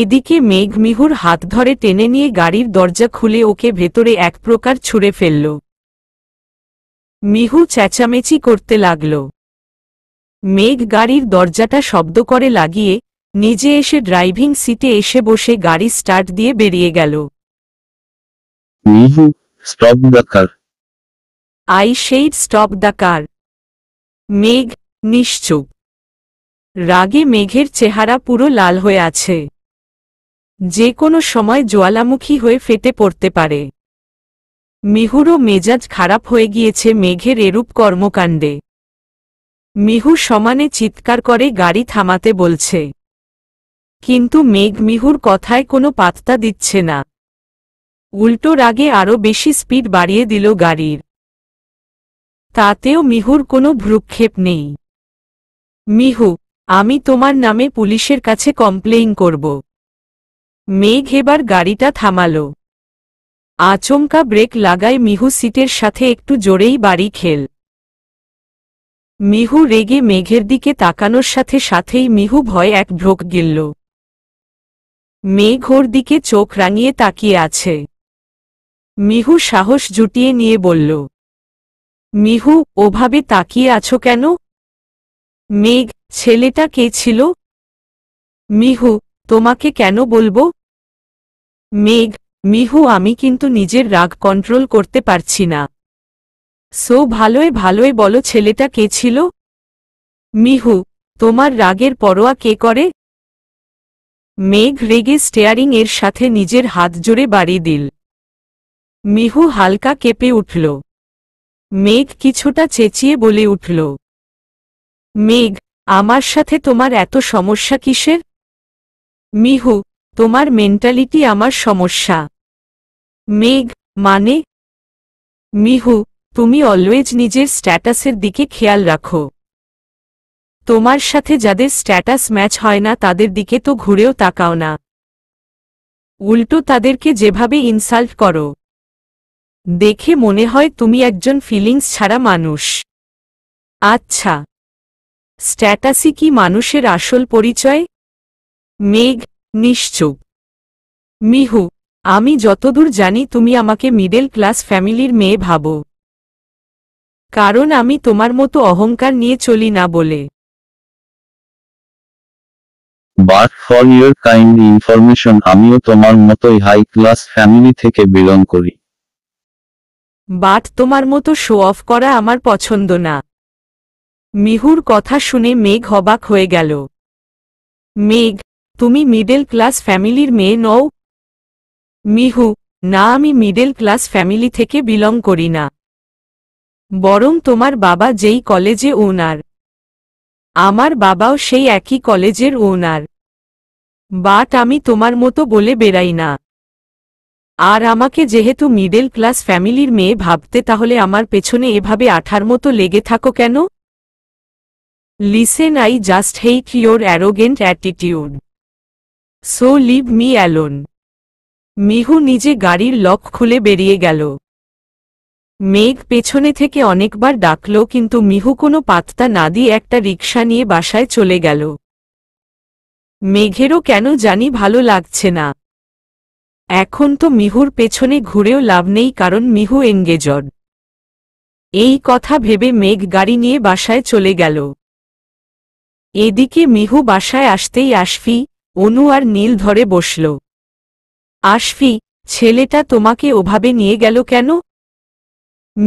এদিকে মেঘ মিহুর হাত ধরে টেনে নিয়ে গাড়ির দরজা খুলে ওকে ভেতরে এক প্রকার ছুঁড়ে ফেলল মিহু চেঁচামেচি করতে লাগল মেঘ গাড়ির দরজাটা শব্দ করে লাগিয়ে নিজে এসে ড্রাইভিং সিটে এসে বসে গাড়ি স্টার্ট দিয়ে বেরিয়ে গেল I said stop the car Megh নিশ্চুপ রাগে মেঘের চেহারা পুরো লাল হয়ে আছে যে কোনো সময় জোয়ালামুখী হয়ে ফেটে পড়তে পারে মিহুরও মেজাজ খারাপ হয়ে গিয়েছে মেঘের এরূপ কর্মকাণ্ডে মিহু সমানে চিৎকার করে গাড়ি থামাতে বলছে কিন্তু মেঘ মিহুর কথায় কোনো পাত্তা দিচ্ছে না উল্টোর আগে আরও বেশি স্পিড বাড়িয়ে দিল গাড়ির তাতেও মিহুর কোনো ভ্রুক্ষেপ নেই মিহু আমি তোমার নামে পুলিশের কাছে কমপ্লেইন করব মেঘ এবার গাড়িটা থামাল আচমকা ব্রেক লাগায় মিহু সিটের সাথে একটু জোরেই বাড়ি খেল মিহু রেগে মেঘের দিকে তাকানোর সাথে সাথেই মিহু ভয় এক ভ্রোক গিলল মেঘ ওর দিকে চোখ রাঙিয়ে তাকিয়ে আছে মিহু সাহস জুটিয়ে নিয়ে বলল মিহু ওভাবে তাকিয়ে আছো কেন মেঘ ছেলেটা কে ছিল মিহু তোমাকে কেন বলবো মেঘ মিহু আমি কিন্তু নিজের রাগ কন্ট্রোল করতে পারছি না সো ভালোয় ভালোয় বলো ছেলেটা কে ছিল মিহু তোমার রাগের পরোয়া কে করে মেঘ রেগে স্টেয়ারিং এর সাথে নিজের হাত জোরে বাড়িয়ে দিল মিহু হালকা কেঁপে উঠল মেঘ কিছুটা চেঁচিয়ে বলে উঠল মেঘ আমার সাথে তোমার এত সমস্যা কিসের মিহু তোমার মেন্টালিটি আমার সমস্যা মেঘ মানে মিহু তুমি অলওয়েজ নিজের স্ট্যাটাসের দিকে খেয়াল রাখো তোমার সাথে যাদের স্ট্যাটাস ম্যাচ হয় না তাদের দিকে তো ঘুরেও তাকাও না উল্টো তাদেরকে যেভাবে ইনসাল্ট করো দেখে মনে হয় তুমি একজন ফিলিংস ছাড়া মানুষ আচ্ছা স্ট্যাটাসই কি মানুষের আসল পরিচয় মেঘ নিশ্চুপ মিহু আমি যতদূর জানি তুমি আমাকে মিডেল ক্লাস ফ্যামিলির মেয়ে ভাবো কারণ আমি তোমার মতো অহংকার নিয়ে চলি না বলে but for your kindly information আমিও তোমার মতোই হাই ক্লাস ফ্যামিলি থেকে বিলং করি বাট তোমার মতো শো অফ করা আমার পছন্দ না মিহুর কথা শুনে মেঘ অবাক হয়ে গেল মেঘ তুমি মিডল ক্লাস ফ্যামিলির মেয়ে নও মিহু না আমি মিডল ক্লাস ফ্যামিলি থেকে বিলং করি না বরং তোমার বাবা যেই কলেজে ওনার আমার বাবাও সেই একই কলেজের ওনার বাট আমি তোমার মতো বলে বেড়াই না আর আমাকে যেহেতু মিডল ক্লাস ফ্যামিলির মেয়ে ভাবতে তাহলে আমার পেছনে এভাবে আঠার মতো লেগে থাকো কেন listen I just hate your arrogant attitude so leave me alone Mihu নিজে গাড়ির লক খুলে বেরিয়ে গেল মেঘ পেছনে থেকে অনেকবার ডাকল কিন্তু মিহু কোনো পাত্তা না দিয়ে একটা রিক্সা নিয়ে বাসায় চলে গেল মেঘেরও কেন জানি ভালো লাগছে না এখন তো মিহুর পেছনে ঘুরেও লাভ নেই কারণ মিহু এঙ্গেজড এই কথা ভেবে মেঘ গাড়ি নিয়ে বাসায় চলে গেল এদিকে মিহু বাসায় আসতেই আসফি অনু আর নীল ধরে বসল আশফি ছেলেটা তোমাকে ওভাবে নিয়ে গেল কেন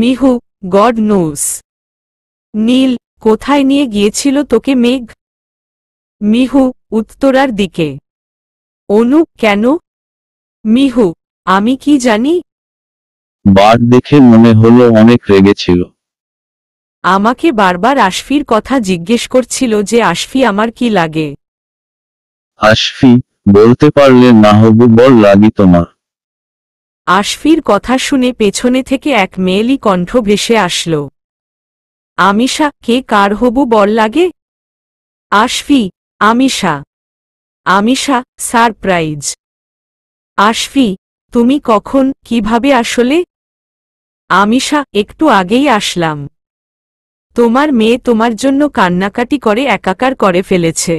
মিহু গড নোস নীল কোথায় নিয়ে গিয়েছিল তোকে মেঘ মিহু উত্তরার দিকে অনু কেন মিহু আমি কি জানি বার দেখে মনে হল অনেক রেগেছিল আমাকে বারবার আশফির কথা জিজ্ঞেস করছিল যে আশফি আমার কি লাগে আশফি বলতে পারলে বল লাগি তোমার আশফির কথা শুনে পেছনে থেকে এক মেয়েলি কণ্ঠ ভেসে আসল আমিশা কে কার হবু বল লাগে আশফি আমিশা আমিশা সারপ্রাইজ আশফি তুমি কখন কিভাবে আসলে আমিশা একটু আগেই আসলাম তোমার মেয়ে তোমার জন্য কান্নাকাটি করে একাকার করে ফেলেছে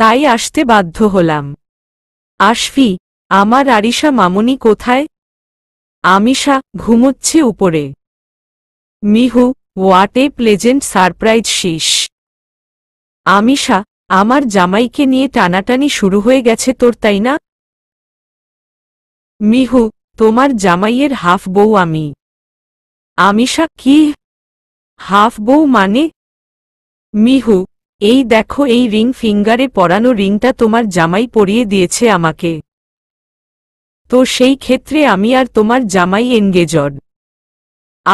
তাই আসতে বাধ্য হলাম আশফি আমার আরিশা মামনি কোথায় আমিশা ঘুমোচ্ছে উপরে Mihu what a pleasant surprise শীষ আমিশা আমার জামাইকে নিয়ে টানাটানি শুরু হয়ে গেছে তোর তাই না মিহু তোমার জামাইয়ের হাফ বউ আমি আমিশা কি হাফ বউ মানে মিহু এই দেখো এই রিং ফিঙ্গারে পরানো রিংটা তোমার জামাই পরিয়ে দিয়েছে আমাকে তো সেই ক্ষেত্রে আমি আর তোমার জামাই এনগেজড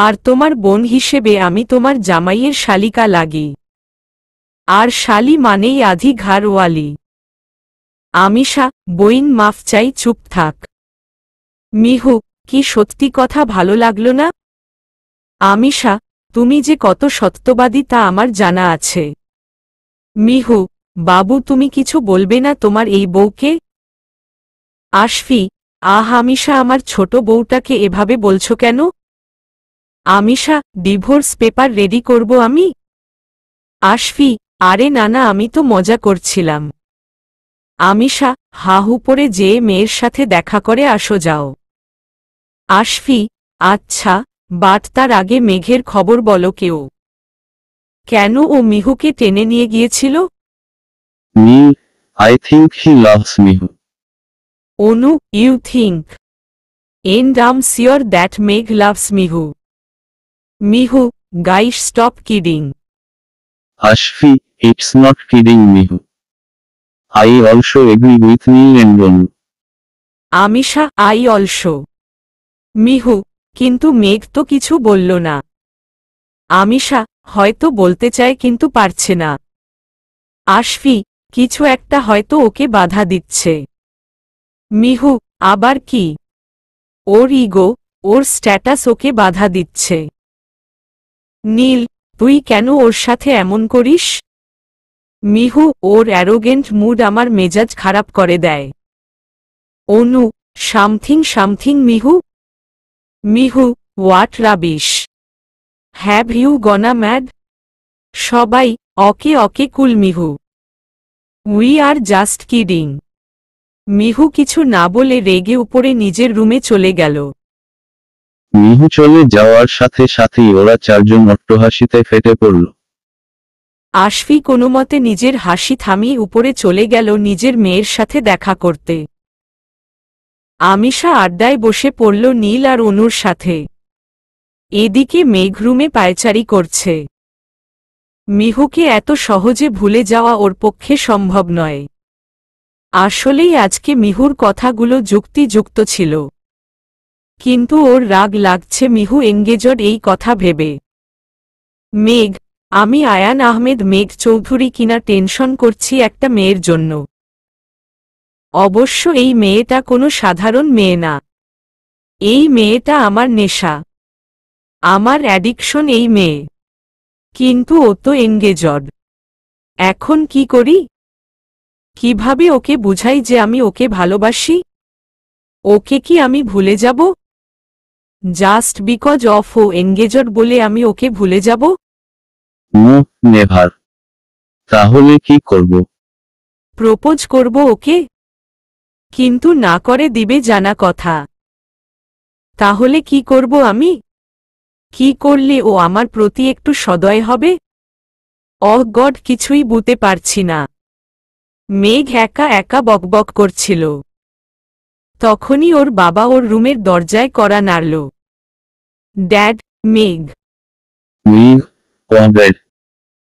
আর তোমার বোন হিসেবে আমি তোমার জামাইয়ের শালিকা লাগি আর শালি মানেই আধি ঘাড়ওয়ালি আমিষা বইন মাফ চাই চুপ থাক মিহু কি সত্যি কথা ভালো লাগল না আমিশা তুমি যে কত সত্যবাদী তা আমার জানা আছে মিহু বাবু তুমি কিছু বলবে না তোমার এই বউকে আশফি আহ আমিষা আমার ছোট বউটাকে এভাবে বলছো কেন আমিষা ডিভোর্স পেপার রেডি করব আমি আশফি আরে নানা আমি তো মজা করছিলাম আমিষা হাহু পরে যে মেয়ের সাথে দেখা করে আসো যাও আশফি আচ্ছা বাট তার আগে মেঘের খবর বলো কেউ কেন ও মিহুকে টেনে নিয়ে গিয়েছিল me I think he loves Mihu Anu you think and damn sure that Megh loves Mihu Mihu guys stop kidding Ashfi it's not kidding Mihu I also agree with Neel and Anu Amisha I also Mihu কিন্তু মেঘ তো কিছু বলল না আমিশা হয়তো বলতে চায় কিন্তু পারছে না আশফি কিছু একটা হয়তো ওকে বাধা দিচ্ছে মিহু আবার কি ওর ইগো ওর স্ট্যাটাস ওকে বাধা দিচ্ছে নীল তুই কেন ওর সাথে এমন করিস মিহু ওর অ্যারোগেন্ট মুড আমার মেজাজ খারাপ করে দেয় Anu something something Mihu Mihu what rubbish have you gone mad সবাই okay okay cool Mihu we are just kidding Mihu কিছু না বলে রেগে উপরে নিজের রুমে চলে গেল মিহু চলে যাওয়ার সাথে সাথেই ওরা চারজন অট্টহাসিতে ফেটে পড়ল আশফি কোনো মতে নিজের হাসি থামিয়ে উপরে চলে গেল নিজের মেয়ের সাথে দেখা করতে আমিষা আড্ডায় বসে পড়ল নীল আর অনুর সাথে এদিকে মেঘরুমে পায়চারি করছে মিহুকে এত সহজে ভুলে যাওয়া ওর পক্ষে সম্ভব নয় আসলেই আজকে মিহুর কথাগুলো যুক্তিযুক্ত ছিল কিন্তু ওর রাগ লাগছে মিহু এঙ্গেজর এই কথা ভেবে মেঘ আমি আয়ান আহমেদ মেঘ চৌধুরী কিনা টেনশন করছি একটা মেয়ের জন্য অবশ্য এই মেয়েটা কোনো সাধারণ মেয়ে না এই মেয়েটা আমার নেশা আমার অ্যাডিকশন এই মেয়ে কিন্তু ও তো এনগেজড এখন কি করি কিভাবে ওকে বুঝাই যে আমি ওকে ভালোবাসি ওকে কি আমি ভুলে যাব জাস্ট বিকজ অফ ও এনগেজড বলে আমি ওকে ভুলে যাব তাহলে কি করব প্রপোজ করব ওকে কিন্তু না করে দিবে জানা কথা তাহলে কি করব আমি কি করলে ও আমার প্রতি একটু সদয় হবে অহ গড কিছুই বুতে পারছি না মেঘ একা একা বকবক করছিল তখনই ওর বাবা ওর রুমের দরজায় করা নাড়ল ড্যাড মেঘ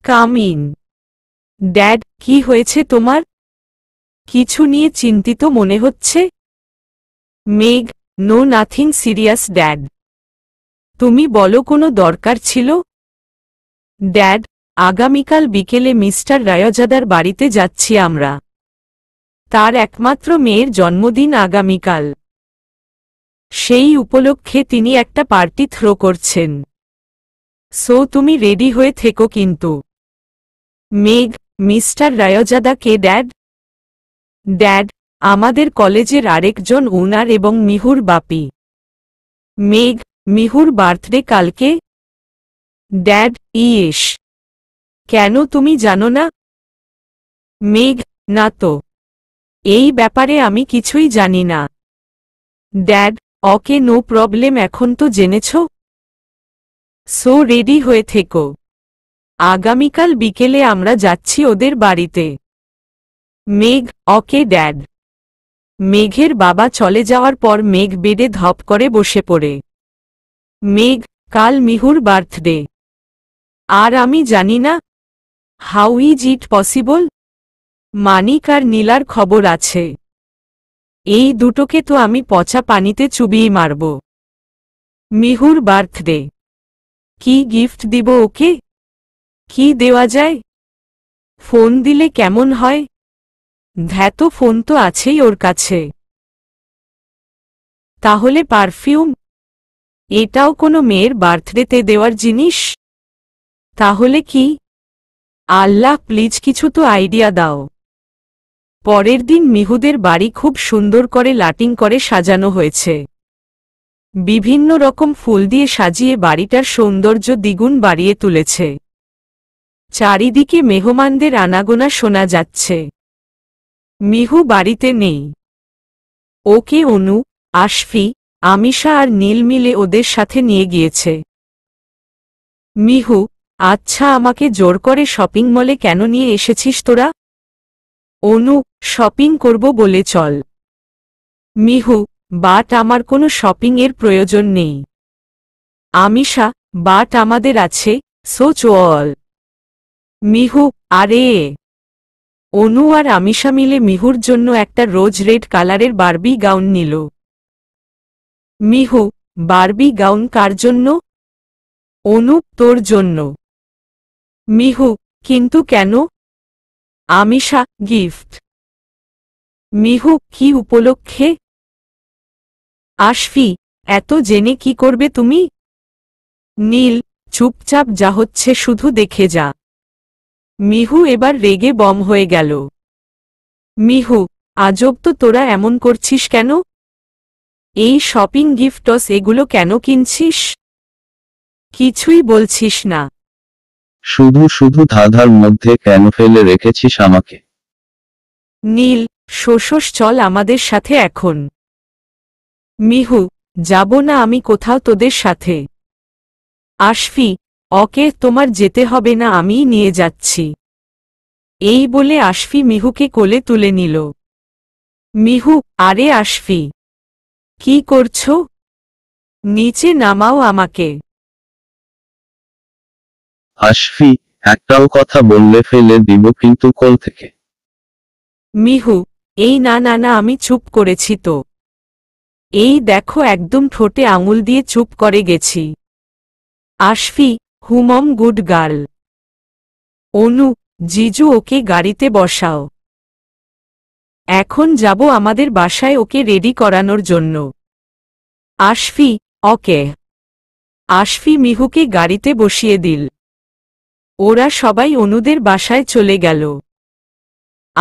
কাম ইন ড্যাড কি হয়েছে তোমার কিছু নিয়ে চিন্তিত মনে হচ্ছে মেঘ নো নাথিং সিরিয়াস ড্যাড তুমি বলো কোনো দরকার ছিল ড্যাড আগামীকাল বিকেলে মিস্টার রায়জাদার বাড়িতে যাচ্ছি আমরা তার একমাত্র মেয়ের জন্মদিন আগামীকাল সেই উপলক্ষে তিনি একটা পার্টি থ্রো করছেন সো তুমি রেডি হয়ে থেকো কিন্তু মেঘ মিস্টার রায়জাদা কে ড্যাড ড্যাড আমাদের কলেজের আরেকজন উনার এবং মিহুর বাপি মেঘ মিহুর বার্থডে কালকে ড্যাড ইয়েস কেন তুমি জানো না মেঘ না তো এই ব্যাপারে আমি কিছুই জানি না ড্যাড অকে নো প্রবলেম এখন তো জেনেছ সো রেডি হয়ে থেকো আগামীকাল বিকেলে আমরা যাচ্ছি ওদের বাড়িতে মেঘ অকে ড্যাড মেঘের বাবা চলে যাওয়ার পর মেঘ বেডে ধপ করে বসে পড়ে মেঘ কাল মিহুর বার্থডে আর আমি জানি না how is it possible Manik আর নীলার খবর আছে এই দুটোকে তো আমি পচা পানিতে চুবিয়ে মারব মিহুর বার্থডে কি গিফট দিব ওকে কি দেওয়া যায় ফোন দিলে কেমন হয় ধ্যাত ফোন তো আছেই ওর কাছে তাহলে পারফিউম এটাও কোনো মেয়ের বার্থডেতে দেওয়ার জিনিস তাহলে কি আল্লাহ প্লিজ কিছু তো আইডিয়া দাও পরের দিন মিহুদের বাড়ি খুব সুন্দর করে লাটিং করে সাজানো হয়েছে বিভিন্ন রকম ফুল দিয়ে সাজিয়ে বাড়িটার সৌন্দর্য দ্বিগুণ বাড়িয়ে তুলেছে চারিদিকে মেহমানদের আনাগোনা শোনা যাচ্ছে মিহু বাড়িতে নেই ওকে অনু আশফি আমিশা আর নীল মিলে ওদের সাথে নিয়ে গিয়েছে মিহু আচ্ছা আমাকে জোর করে শপিং মলে কেন নিয়ে এসেছিস তোরা অনু শপিং করব বলে চল মিহু বাট আমার কোনো শপিং এর প্রয়োজন নেই আমিশা বাট আমাদের আছে সো চল মিহু আরে অনু আর আমিশা মিলে মিহুর জন্য একটা রোজ রেড কালারের বার্বি গাউন নিল মিহু বার্বি গাউন কার জন্য অনুপ তোর জন্য মিহু কিন্তু কেন আমিষা গিফট মিহু কি উপলক্ষে আশফি এত জেনে কি করবে তুমি নীল চুপচাপ যা হচ্ছে শুধু দেখে যা মিহু এবার রেগে বম হয়ে গেল মিহু আজব তো তোরা এমন করছিস কেন এই শপিং গিফটস এগুলো কেন কিনছিস কিছুই বলছিস না শুধু শুধু ধাঁধার মধ্যে কেন ফেলে রেখেছিস আমাকে নীল শোষস চল আমাদের সাথে এখন মিহু যাব না আমি কোথাও তোদের সাথে আশফি অকে তোমার যেতে হবে না আমি নিয়ে যাচ্ছি এই বলে আশফি মিহুকে কোলে তুলে নিল মিহু আরে আশফি কি করছো নিচে নামাও আমাকে আশফি একটাও কথা বললে ফেলে দিব কিন্তু কোল থেকে মিহু এই না না না আমি চুপ করেছি তো এই দেখো একদম ঠোঁটে আঙুল দিয়ে চুপ করে গেছি আশফি হুমম গুড গার্ল অনু জিজু ওকে গাড়িতে বসাও এখন যাব আমাদের বাসায় ওকে রেডি করানোর জন্য আশফি ওকে আশফি মিহুকে গাড়িতে বসিয়ে দিল ওরা সবাই অনুদের বাসায় চলে গেল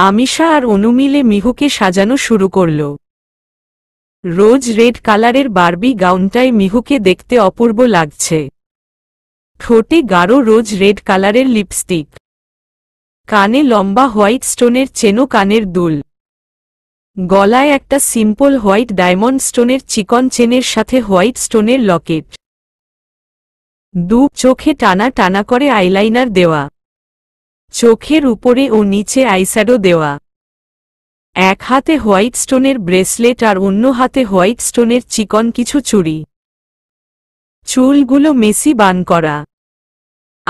আমিষা আর অনু মিলে মিহুকে সাজানো শুরু করল রোজ রেড কালারের বার্বি গাউনটায় মিহুকে দেখতে অপূর্ব লাগছে ঠোঁটে গাঢ় রোজ রেড কালারের লিপস্টিক কানে লম্বা হোয়াইট স্টোনের চেনো কানের দুল গলায় একটা সিম্পল হোয়াইট ডায়মন্ড স্টোনের চিকন চেনের সাথে হোয়াইট স্টোনের লকেট দু চোখে টানা টানা করে আইলাইনার দেওয়া চোখের উপরে ও নিচে আইস্যাডো দেওয়া এক হাতে হোয়াইট স্টোনের ব্রেসলেট আর অন্য হাতে হোয়াইট স্টোনের চিকন কিছু চুড়ি চুলগুলো মেসি বান করা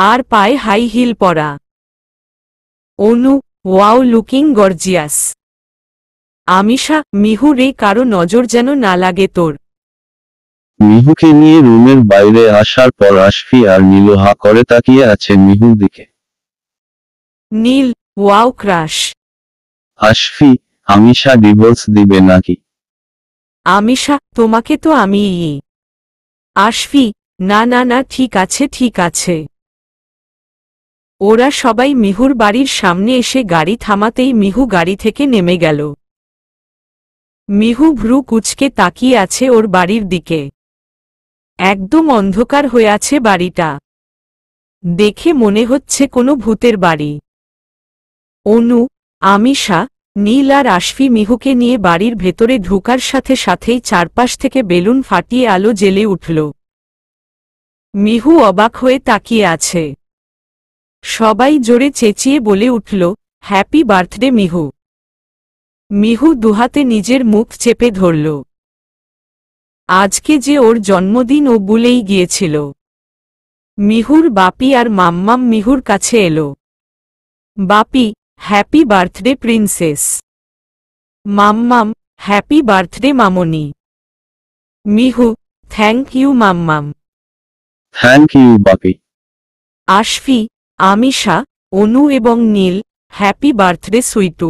আর পায়ে হাই হিল পরা Anu wow looking gorgeous Amisha মিহুর এই কারো নজর যেন না লাগে তোর মিহুকে নিয়ে রুমের বাইরে আসার পর আশফি আর নীল হা করে তাকিয়ে আছে মিহুর দিকে Neel wow crush Ashfi Amisha divorce দিবে নাকি আমিষা তোমাকে তো আমি আশফি না না না ঠিক আছে ঠিক আছে ওরা সবাই মিহুর বাড়ির সামনে এসে গাড়ি থামাতেই মিহু গাড়ি থেকে নেমে গেল মিহু ভ্রু কুচকে তাকিয়ে আছে ওর বাড়ির দিকে একদম অন্ধকার হয়ে আছে বাড়িটা দেখে মনে হচ্ছে কোনো ভূতের বাড়ি অনু আমিষা নীল আর আশফি মিহুকে নিয়ে বাড়ির ভেতরে ঢুকার সাথে সাথেই চারপাশ থেকে বেলুন ফাটিয়ে আলো জেলে উঠল মিহু অবাক হয়ে তাকিয়ে আছে সবাই জোরে চেঁচিয়ে বলে উঠল হ্যাপি বার্থডে মিহু মিহু দুহাতে নিজের মুখ চেপে ধরল আজকে যে ওর জন্মদিন ও বুলেই গিয়েছিল মিহুর বাপি আর মাম্মাম মিহুর কাছে এলো বাপি হ্যাপি বার্থডে প্রিন্সেস মাম্মাম হ্যাপি বার্থডে মামনি মিহু থ্যাংক ইউ মাম্মাম থ্যাংক ইউ বাপি আশফি আমিশা অনু এবং নীল হ্যাপি বার্থডে সুইটু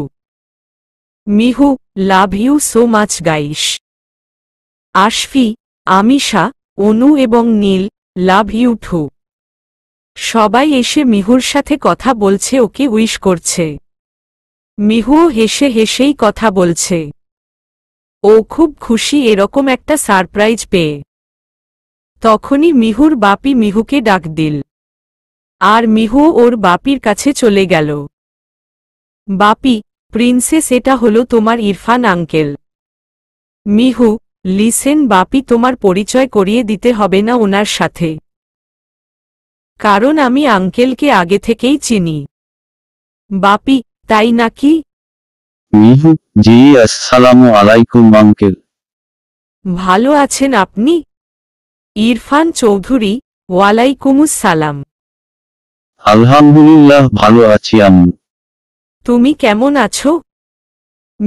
Mihu love you so much guys Ashfi Amisha Anu এবং নীল লাভ ইউ ঠু সবাই এসে মিহুর সাথে কথা বলছে ওকে উইশ করছে মিহু হেসে হেসেই কথা বলছে ও খুব খুশি এরকম একটা সারপ্রাইজ পেয়ে তখনই মিহুর বাপি মিহুকে ডাক দিল আর মিহু ওর বাপির কাছে চলে গেল বাপি প্রিন্সেস এটা হলো তোমার ইরফান আঙ্কেল মিহু লিসেন বাপি তোমার পরিচয় করিয়ে দিতে হবে না ওনার সাথে কারণ আমি আঙ্কেলকে আগে থেকেই চিনি বাপি তাই নাকি মিহু জি আসসালামু আলাইকুম আঙ্কেল ভালো আছেন আপনি ইরফান চৌধুরী ওয়ালাইকুমুস সালাম আলহামদুলিল্লাহ ভালো আছি আমি তুমি কেমন আছো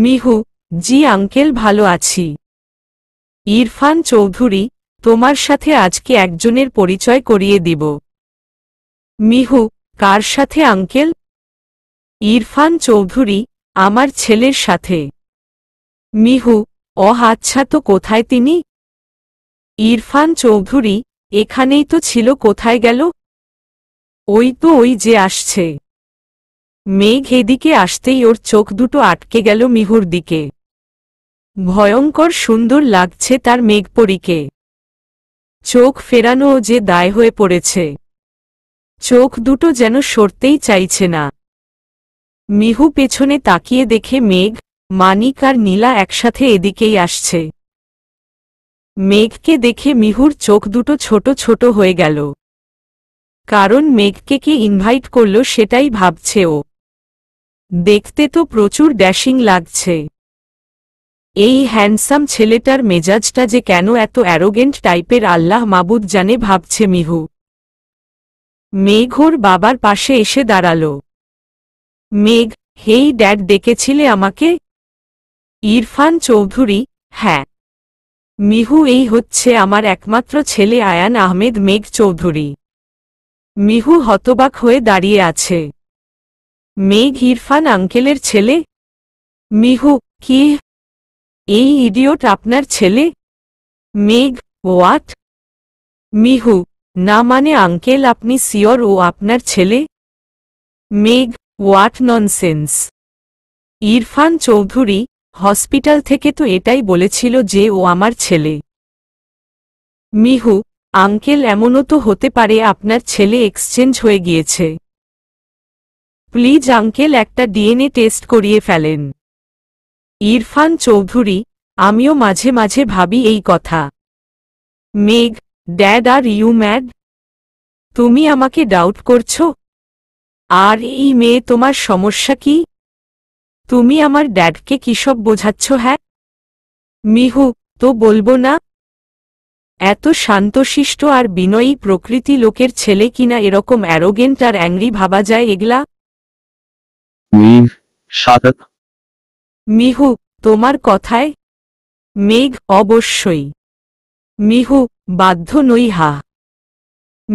মিহু জি আঙ্কেল ভালো আছি ইরফান চৌধুরী তোমার সাথে আজকে একজনের পরিচয় করিয়ে দিব মিহু কার সাথে আঙ্কেল ইরফান চৌধুরী আমার ছেলের সাথে মিহু অ আচ্ছা তো কোথায় তিনি ইরফান চৌধুরী এখানেই তো ছিল কোথায় গেল ওই তো ওই যে আসছে মেঘ এদিকে আসতেই ওর চোখ দুটো আটকে গেল মিহুর দিকে ভয়ঙ্কর সুন্দর লাগছে তার মেঘপরীকে চোখ ফেরানো যে দায় হয়ে পড়েছে চোখ দুটো যেন সরতেই চাইছে না মিহু পেছনে তাকিয়ে দেখে মেঘ মানিক আর নীলা একসাথে এদিকেই আসছে মেঘকে দেখে মিহুর চোখ দুটো ছোট ছোট হয়ে গেল কারণ মেঘকে কে ইনভাইট করল সেটাই ভাবছে ও দেখতে তো প্রচুর ড্যাশিং লাগছে এই হ্যান্ডসাম ছেলেটার মেজাজটা যে কেন এত অ্যারোগেন্ট টাইপের আল্লাহ মাবুদ জানে ভাবছে মিহু মেঘোর বাবার পাশে এসে দাঁড়াল মেঘ হেই ড্যাড ডেকেছিলে আমাকে ইরফান চৌধুরী হ্যাঁ মিহু এই হচ্ছে আমার একমাত্র ছেলে আয়ান আহমেদ মেঘ চৌধুরী মিহু হতবাক হয়ে দাঁড়িয়ে আছে মেঘ ইরফান আঙ্কেলের ছেলে মিহু কি এই ইডিওট আপনার ছেলে মেঘ ওয়াট মিহু না মানে আঙ্কেল আপনি সিওর ও আপনার ছেলে Megh what nonsense Irfan Chowdhury hospital থেকে তো এটাই বলেছিল যে ও আমার ছেলে মিহু আঙ্কেল এমনও তো হতে পারে আপনার ছেলে এক্সচেঞ্জ হয়ে গিয়েছে প্লিজ আঙ্কেল একটা ডিএনএ টেস্ট করিয়ে ফেলেন ইরফান চৌধুরী আমিও মাঝে মাঝে ভাবি এই কথা মেঘ ড্যাড আর ইউ ম্যাড তুমি আমাকে ডাউট করছো আর এই মেয়ে তোমার সমস্যা কি তুমি আমার ড্যাডকে কিসব বোঝাচ্ছ হ্যাঁ মিহু তো বলবো না এত শান্তশিষ্ট আর বিনয়ী প্রকৃতি লোকের ছেলে কিনা এরকম অ্যারোগেন্ট আর অ্যাংরি ভাবা যায় এগলা মিহু তোমার কথায় মেঘ অবশ্যই মিহু বাধ্য নই হা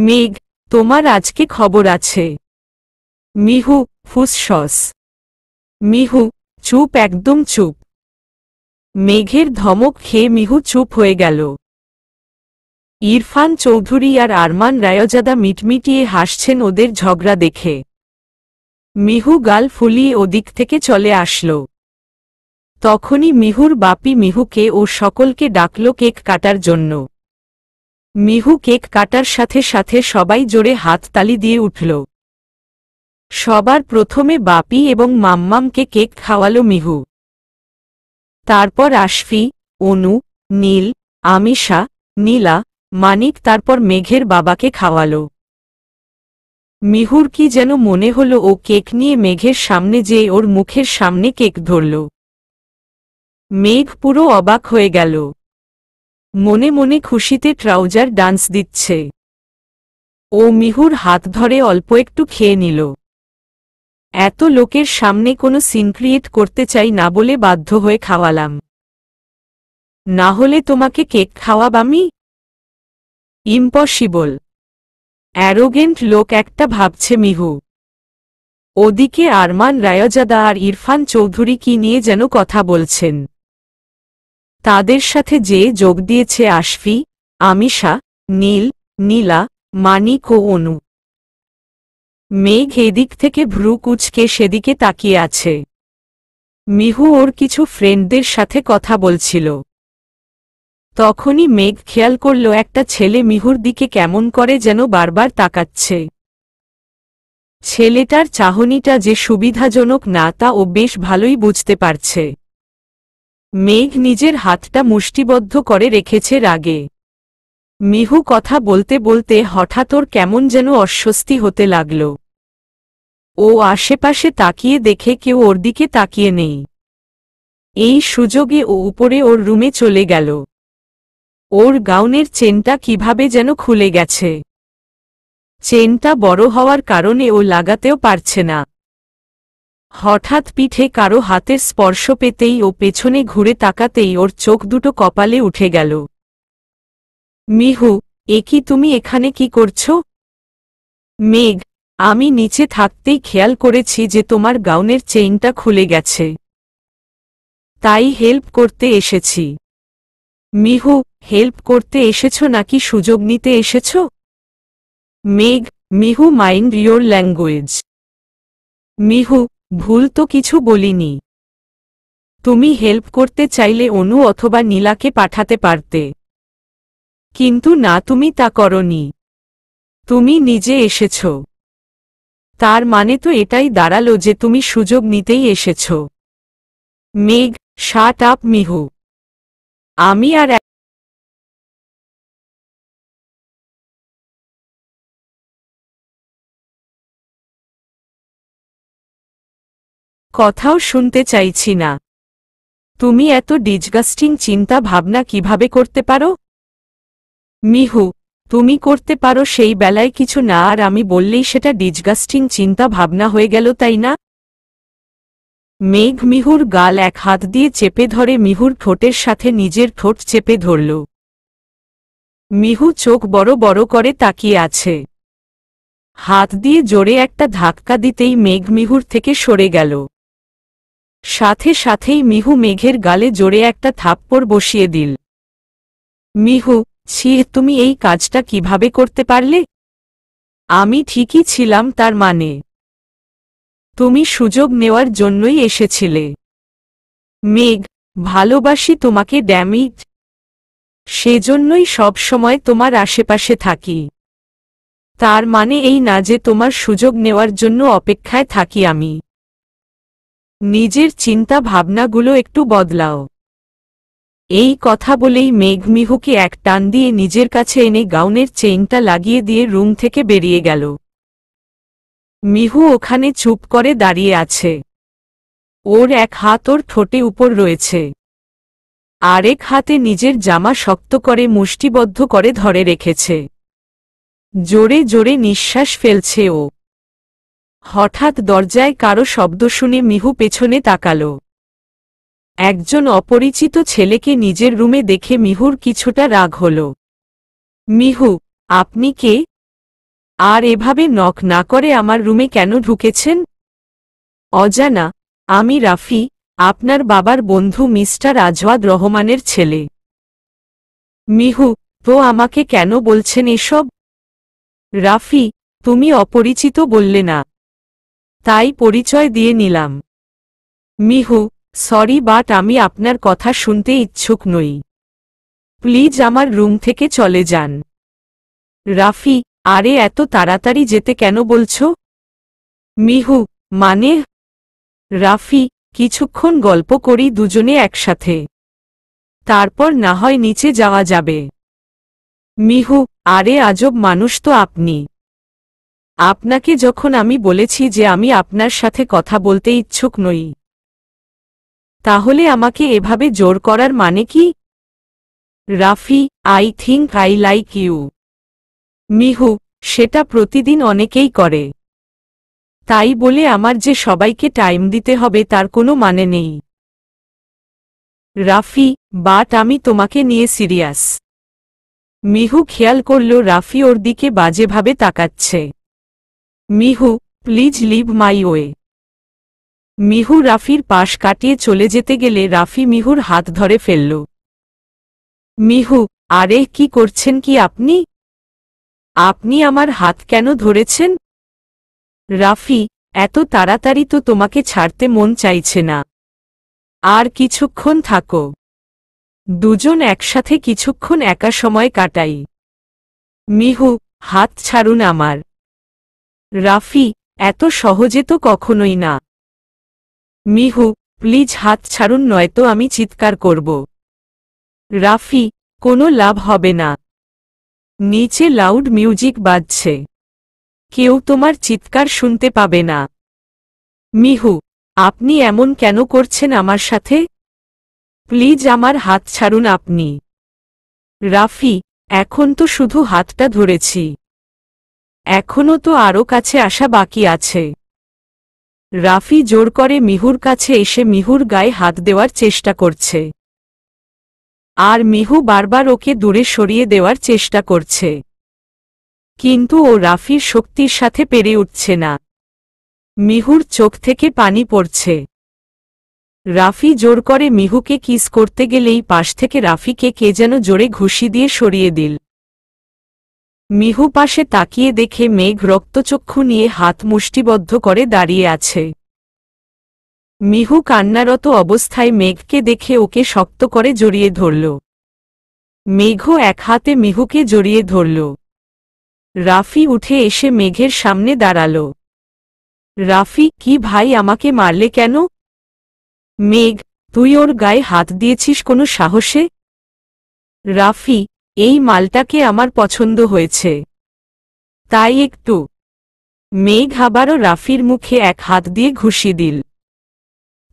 মেঘ তোমার আজকে খবর আছে মিহু ফুসস মিহু চুপ একদম চুপ মেঘের ধমক খেয়ে মিহু চুপ হয়ে গেল ইরফান চৌধুরী আর আরমান রায়জাদা মিটমিটিয়ে হাসছেন ওদের ঝগড়া দেখে মিহু গাল ফুলিয়ে ওদিক থেকে চলে আসল তখনই মিহুর বাপি মিহুকে ও সকলকে ডাকল কেক কাটার জন্য মিহু কেক কাটার সাথে সাথে সবাই জোরে হাততালি দিয়ে উঠল সবার প্রথমে বাপি এবং মাম্মামকে কেক খাওয়াল মিহু তারপর আশফি অনু নীল আমিষা নীলা মানিক তারপর মেঘের বাবাকে খাওয়ালো মিহুর কি যেন মনে হল ও কেক নিয়ে মেঘের সামনে যেয়ে ওর মুখের সামনে কেক ধরল মেঘ পুরো অবাক হয়ে গেল মনে মনে খুশিতে ট্রাউজার ডান্স দিচ্ছে ও মিহুর হাত ধরে অল্প একটু খেয়ে নিল এত লোকের সামনে কোনো সিন ক্রিয়েট করতে চাই না বলে বাধ্য হয়ে খাওয়ালাম না হলে তোমাকে কেক খাওয়াব আমি ইম্পসিবল অ্যারোগেন্ট লোক একটা ভাবছে মিহু ওদিকে আরমান রায়জাদা আর ইরফান চৌধুরী কি নিয়ে যেন কথা বলছেন তাদের সাথে যে যোগ দিয়েছে আশফি আমিশা নীল নীলা মানিক ও অনু মেঘ এদিক থেকে ভ্রু কুচকে সেদিকে তাকিয়ে আছে মিহু ওর কিছু ফ্রেন্ডদের সাথে কথা বলছিল তখনই মেঘ খেয়াল করল একটা ছেলে মিহুর দিকে কেমন করে যেন বারবার তাকাচ্ছে ছেলেটার চাহনিটা যে সুবিধাজনক না তা ও বেশ ভালোই বুঝতে পারছে মেঘ নিজের হাতটা মুষ্টিবদ্ধ করে রেখেছে রাগে মিহু কথা বলতে বলতে হঠাৎ ওর কেমন যেন অস্বস্তি হতে লাগল ও আশেপাশে তাকিয়ে দেখে কেউ ওর দিকে তাকিয়ে নেই এই সুযোগে ও উপরে ওর রুমে চলে গেল ওর গাউনের চেনটা কিভাবে যেন খুলে গেছে চেনটা বড় হওয়ার কারণে ও লাগাতেও পারছে না হঠাৎ পিঠে কারো হাতের স্পর্শ পেতেই ও পেছনে ঘুরে তাকাতেই ওর চোখ দুটো কপালে উঠে গেল মিহু এ কি তুমি এখানে কি করছ মেঘ আমি নিচে থাকতেই খেয়াল করেছি যে তোমার গাউনের চেইনটা খুলে গেছে তাই হেল্প করতে এসেছি মিহু হেল্প করতে এসেছ নাকি সুযোগ নিতে এসেছ Megh Mihu mind your language Mihu ভুল তো কিছু বলিনি তুমি হেল্প করতে চাইলে অনু অথবা নীলাকে পাঠাতে পারতে কিন্তু না তুমি তা করনি তুমি নিজে এসেছ তার মানে তো এটাই দাঁড়ালো যে তুমি সুযোগ নিতেই এসেছ মেঘ শাট আপ মিহু আমি আর কথাও শুনতে চাইছি না তুমি এত ডিজগাস্টিং চিন্তা ভাবনা কিভাবে করতে পারো মিহু তুমি করতে পারো সেই বেলায় কিছু না আর আমি বললেই সেটা ডিজগাস্টিং চিন্তা ভাবনা হয়ে গেল তাই না মেঘ মিহুর গাল এক হাত দিয়ে চেপে ধরে মিহুর ঠোঁটের সাথে নিজের ঠোঁট চেপে ধরল মিহু চোখ বড় বড় করে তাকিয়ে আছে হাত দিয়ে জোরে একটা ধাক্কা দিতেই মেঘ মিহুর থেকে সরে গেল সাথে সাথেই মিহু মেঘের গালে জোরে একটা থাপ্পড় বসিয়ে দিল মিহু ছি তুমি এই কাজটা কিভাবে করতে পারলে আমি ঠিকই ছিলাম তার মানে তুমি সুযোগ নেওয়ার জন্যই এসেছিলে মেঘ ভালোবাসি তোমাকে ড্যামিজ সেজন্যই সব সময় তোমার আশেপাশে থাকি তার মানে এই না যে তোমার সুযোগ নেওয়ার জন্য অপেক্ষায় থাকি আমি নিজের চিন্তা ভাবনাগুলো একটু বদলাও এই কথা বলেই মেঘমিহুকে এক টান দিয়ে নিজের কাছে এনে গাউনের চেইনটা লাগিয়ে দিয়ে রুম থেকে বেরিয়ে গেল মিহু ওখানে চুপ করে দাঁড়িয়ে আছে ওর এক হাত ওর ঠোঁটে উপর রয়েছে আরেক হাতে নিজের জামা শক্ত করে মুষ্টিবদ্ধ করে ধরে রেখেছে জোরে জোরে নিঃশ্বাস ফেলছে ও হঠাৎ দরজায় কারো শব্দ শুনে মিহু পেছনে তাকাল একজন অপরিচিত ছেলেকে নিজের রুমে দেখে মিহুর কিছুটা রাগ হল মিহু আপনি কে আর এভাবে নক না করে আমার রুমে কেন ঢুকেছেন অজানা আমি রাফি আপনার বাবার বন্ধু মিস্টার আজওয়াদ রহমানের ছেলে মিহু তো আমাকে কেন বলছেন এসব রাফি তুমি অপরিচিত বললে না তাই পরিচয় দিয়ে নিলাম মিহু সরি বাট আমি আপনার কথা শুনতে ইচ্ছুক নই প্লিজ আমার রুম থেকে চলে যান রাফি আরে এত তাড়াতাড়ি যেতে কেন বলছ মিহু মানে রাফি কিছুক্ষণ গল্প করি দুজনে একসাথে তারপর না হয় নিচে যাওয়া যাবে মিহু আরে আজব মানুষ তো আপনি আপনাকে যখন আমি বলেছি যে আমি আপনার সাথে কথা বলতে ইচ্ছুক নই তাহলে আমাকে এভাবে জোর করার মানে কি Rafi I think I like you Mihu সেটা প্রতিদিন অনেকেই করে তাই বলে আমার যে সবাইকে টাইম দিতে হবে তার কোনো মানে নেই রাফি বাট আমি তোমাকে নিয়ে সিরিয়াস মিহু খেয়াল করল রাফি ওর দিকে বাজেভাবে তাকাচ্ছে Mihu please leave my way Mihu রাফির পাশ কাটিয়ে চলে যেতে গেলে রাফি মিহুর হাত ধরে ফেলল মিহু আরে কি করছেন কি আপনি আপনি আমার হাত কেন ধরেছেন রাফি এত তাড়াতাড়ি তো তোমাকে ছাড়তে মন চাইছে না আর কিছুক্ষণ থাকো দুজন একসাথে কিছুক্ষণ একা সময় কাটাই মিহু হাত ছাড়ুন আমার রাফি এত সহজে তো কখনোই না মিহু প্লিজ হাত ছাড়ুন নয়তো আমি চিৎকার করব রাফি কোনো লাভ হবে না নিচে লাউড মিউজিক বাজছে কেউ তোমার চিৎকার শুনতে পাবে না মিহু আপনি এমন কেন করছেন আমার সাথে প্লিজ আমার হাত ছাড়ুন আপনি রাফি এখন তো শুধু হাতটা ধরেছি এখনও তো আরও কাছে আসা বাকি আছে রাফি জোর করে মিহুর কাছে এসে মিহুর গায়ে হাত দেওয়ার চেষ্টা করছে আর মিহু বারবার ওকে দূরে সরিয়ে দেওয়ার চেষ্টা করছে কিন্তু ও রাফির শক্তির সাথে পেরে উঠছে না মিহুর চোখ থেকে পানি পড়ছে রাফি জোর করে মিহুকে কিস করতে গেলেই পাশ থেকে রাফিকে কে যেন জোরে ঘুষি দিয়ে সরিয়ে দিল মিহু পাশে তাকিয়ে দেখে মেঘ রক্তচক্ষু নিয়ে হাত মুষ্টিবদ্ধ করে দাঁড়িয়ে আছে মিহু কান্নারত অবস্থায় মেঘকে দেখে ওকে শক্ত করে জড়িয়ে ধরল মেঘও এক হাতে মিহুকে জড়িয়ে ধরল রাফি উঠে এসে মেঘের সামনে দাঁড়াল রাফি কি ভাই আমাকে মারলে কেন মেঘ তুই ওর গায়ে হাত দিয়েছিস কোনো সাহসে রাফি এই মালটাকে আমার পছন্দ হয়েছে তাই একটু মেঘ আবারও রাফির মুখে এক হাত দিয়ে ঘুষি দিল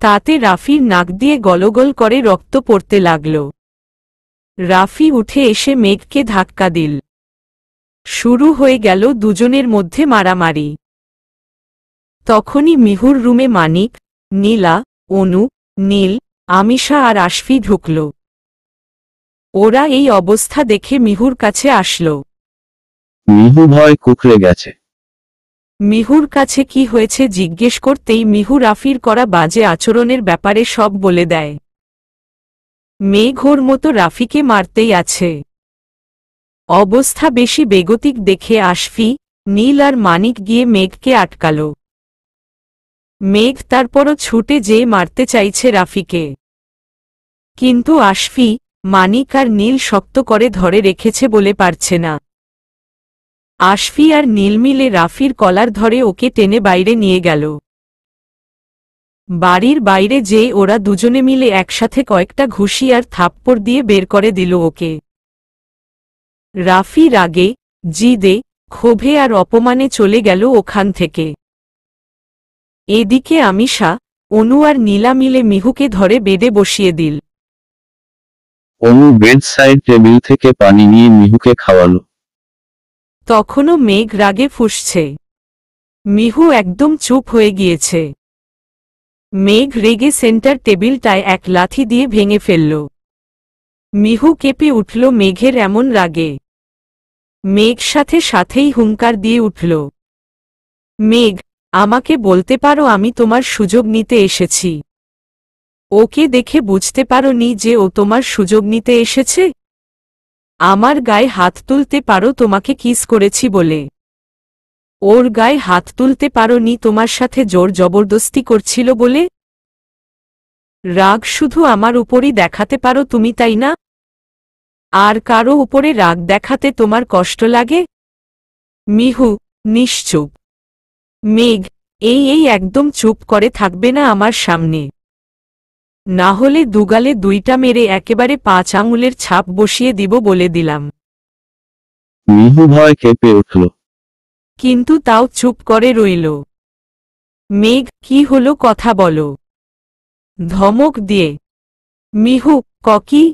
তাতে রাফির নাক দিয়ে গলগল করে রক্ত পড়তে লাগল রাফি উঠে এসে মেঘকে ধাক্কা দিল শুরু হয়ে গেল দুজনের মধ্যে মারামারি তখনই মিহুর রুমে মানিক নীলা অনু নীল আমিষা আর আশফি ঢুকল ওরা এই অবস্থা দেখে মিহুর কাছে আসল মিহু ভয় কুকড়ে গেছে মিহুর কাছে কি হয়েছে জিজ্ঞেস করতেই মিহু রাফির করা বাজে আচরণের ব্যাপারে সব বলে দেয় মেঘোর মতো রাফিকে মারতেই আছে অবস্থা বেশি বেগতিক দেখে আশফি নীল আর মানিক গিয়ে মেঘকে আটকাল মেঘ তারপরও ছুটে যেয়ে মারতে চাইছে রাফিকে কিন্তু আশফি মানিক আর নীল শক্ত করে ধরে রেখেছে বলে পারছে না আশফি আর নীলমিলে রাফির কলার ধরে ওকে টেনে বাইরে নিয়ে গেল বাড়ির বাইরে যেয়ে ওরা দুজনে মিলে একসাথে কয়েকটা ঘুষি আর থাপ্পড় দিয়ে বের করে দিল ওকে রাফি রাগে জিদে ক্ষোভে আর অপমানে চলে গেল ওখান থেকে এদিকে আমিষা অনু আর নীলা মিলে মিহুকে ধরে বেডে বসিয়ে দিল অনু বেড সাইড টেবিল থেকে পানি নিয়ে মিহুকে খাওয়ালো তখনও মেঘ রাগে ফুসছে মিহু একদম চুপ হয়ে গিয়েছে মেঘ রেগে সেন্টার টেবিলটায় এক লাথি দিয়ে ভেঙে ফেলল মিহু কেঁপে উঠল মেঘের এমন রাগে মেঘ সাথে সাথেই হুঙ্কার দিয়ে উঠল মেঘ আমাকে বলতে পারো আমি তোমার সুযোগ নিতে এসেছি ওকে দেখে বুঝতে পারো নি যে ও তোমার সুযোগ নিতে এসেছে আমার গায়ে হাত তুলতে পারো তোমাকে কিস করেছি বলে ওর গায়ে হাত তুলতে পারো নি তোমার সাথে জোর জবরদস্তি করছিল বলে রাগ শুধু আমার উপরই দেখাতে পারো তুমি তাই না আর কারো উপরে রাগ দেখাতে তোমার কষ্ট লাগে মিহু নিশ্চুপ মেঘ এই এই একদম চুপ করে থাকবে না আমার সামনে না হলে দুগালে দুইটা মেরে একেবারে পাঁচ আঙুলের ছাপ বসিয়ে দিব বলে দিলাম মিহু ভয় খেপে উঠল কিন্তু তাও চুপ করে রইল মেঘ কি হলো কথা বলো ধমক দিয়ে মিহু ককি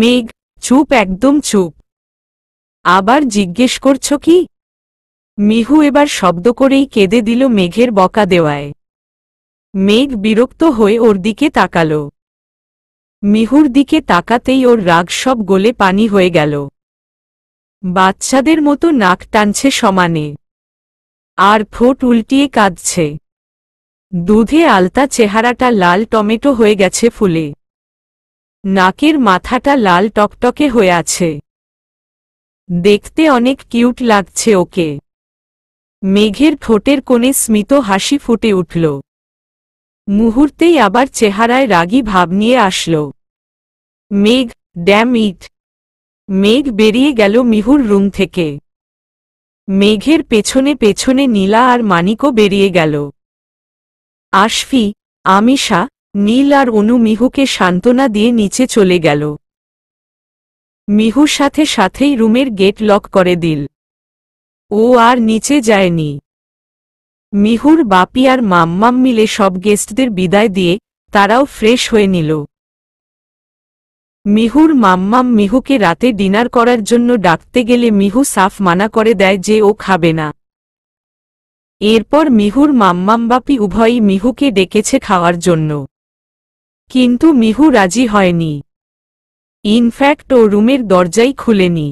মেঘ চুপ একদম চুপ আবার জিজ্ঞেস করছ কি মিহু এবার শব্দ করেই কেঁদে দিল মেঘের বকা দেওয়ায় মেঘ বিরক্ত হয়ে ওর দিকে তাকাল মিহুর দিকে তাকাতেই ওর রাগ সব গোলে পানি হয়ে গেল বাচ্চাদের মতো নাক টানছে সমানে আর ফোট উল্টিয়ে কাঁদছে দুধে আলতা চেহারাটা লাল টমেটো হয়ে গেছে ফুলে নাকের মাথাটা লাল টকটকে হয়ে আছে দেখতে অনেক কিউট লাগছে ওকে মেঘের ঠোঁটের কোণে স্মিত হাসি ফুটে উঠল মুহূর্তেই আবার চেহারায় রাগি ভাব নিয়ে আসল মেঘ ড্যাম ইট মেঘ বেরিয়ে গেল মিহুর রুম থেকে মেঘের পেছনে পেছনে নীলা আর মানিকও বেরিয়ে গেল আশফি আমিষা নীল আর অনু মিহুকে সান্ত্বনা দিয়ে নিচে চলে গেল মিহুর সাথে সাথেই রুমের গেট লক করে দিল ও আর নিচে যায়নি মিহুর বাপি আর মাম্মাম মিলে সব গেস্টদের বিদায় দিয়ে তারাও ফ্রেশ হয়ে নিল মিহুর মাম্মাম মিহুকে রাতে ডিনার করার জন্য ডাকতে গেলে মিহু সাফ মানা করে দেয় যে ও খাবে না এরপর মিহুর মাম্মাম বাপি উভয়ই মিহুকে ডেকেছে খাওয়ার জন্য কিন্তু মিহু রাজি হয়নি ইনফ্যাক্ট ও রুমের দরজাই খুলেনি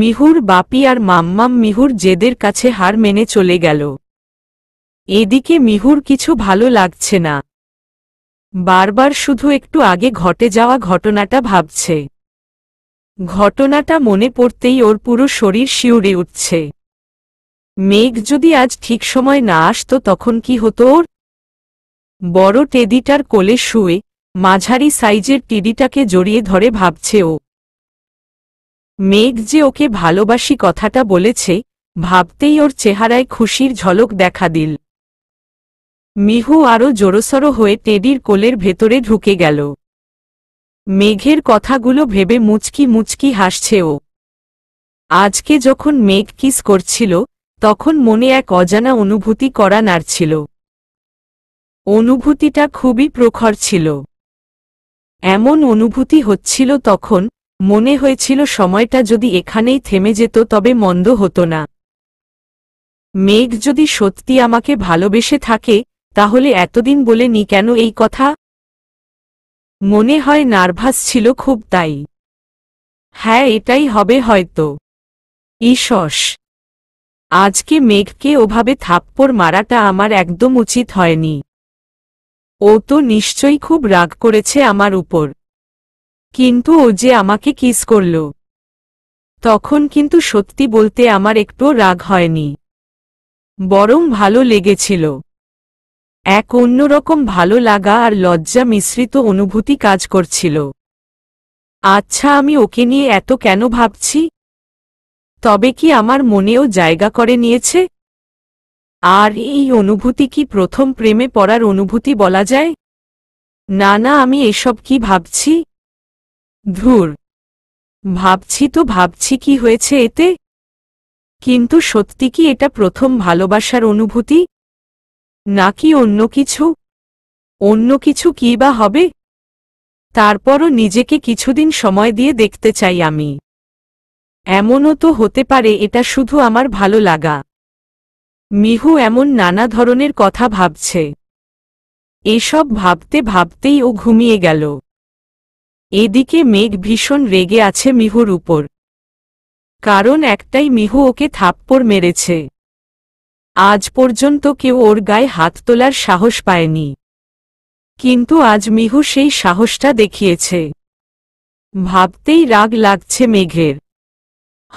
মিহুর বাপি আর মাম্মাম মিহুর জেদের কাছে হার মেনে চলে গেল এদিকে মিহুর কিছু ভালো লাগছে না বারবার শুধু একটু আগে ঘটে যাওয়া ঘটনাটা ভাবছে ঘটনাটা মনে পড়তেই ওর পুরো শরীর শিউরে উঠছে মেঘ যদি আজ ঠিক সময় না আসতো তখন কি হতো ওর বড় টেডিটার কোলে শুয়ে মাঝারি সাইজের টিডিটাকে জড়িয়ে ধরে ভাবছে ও মেঘ যে ওকে ভালোবাসি কথাটা বলেছে ভাবতেই ওর চেহারায় খুশির ঝলক দেখা দিল মিহু আরও জোরসড়ো হয়ে টেডির কোলের ভেতরে ঢুকে গেল মেঘের কথাগুলো ভেবে মুচকি মুচকি হাসছে ও আজকে যখন মেঘ কিস করছিল তখন মনে এক অজানা অনুভূতি করা নাড়ছিল অনুভূতিটা খুবই প্রখর ছিল এমন অনুভূতি হচ্ছিল তখন মনে হয়েছিল সময়টা যদি এখানেই থেমে যেত তবে মন্দ হতো না মেঘ যদি সত্যি আমাকে ভালোবেসে থাকে তাহলে এতদিন বলে নি কেন এই কথা মনে হয় নার্ভাস ছিল খুব তাই হ্যাঁ এটাই হবে হয়তো ঈশস আজকে মেঘকে ওভাবে থাপ্পড় মারাটা আমার একদম উচিত হয়নি ও তো নিশ্চয়ই খুব রাগ করেছে আমার উপর কিন্তু ও যে আমাকে কিস করল তখন কিন্তু সত্যি বলতে আমার একটু রাগ হয়নি বরং ভালো লেগেছিল এক অন্যরকম ভালো লাগা আর লজ্জা মিশ্রিত অনুভূতি কাজ করছিল আচ্ছা আমি ওকে নিয়ে এত কেন ভাবছি তবে কি আমার মনেও জায়গা করে নিয়েছে আর এই অনুভূতি কি প্রথম প্রেমে পড়ার অনুভূতি বলা যায় না না আমি এসব কি ভাবছি ধুর ভাবছি তো ভাবছি কি হয়েছে এতে কিন্তু সত্যি কি এটা প্রথম ভালোবাসার অনুভূতি নাকি অন্য কিছু অন্য কিছু কি বা হবে তারপরও নিজেকে কিছুদিন সময় দিয়ে দেখতে চাই আমি এমনও তো হতে পারে এটা শুধু আমার ভালো লাগা মিহু এমন নানা ধরনের কথা ভাবছে এসব ভাবতে ভাবতেই ও ঘুমিয়ে গেল এদিকে মেঘ ভীষণ রেগে আছে মিহুর উপর কারণ একটাই মিহু ওকে থাপ্পড় মেরেছে আজ পর্যন্ত কেউ ওর গায়ে হাত তোলার সাহস পায়নি কিন্তু আজ মিহু সেই সাহসটা দেখিয়েছে ভাবতেই রাগ লাগছে মেঘের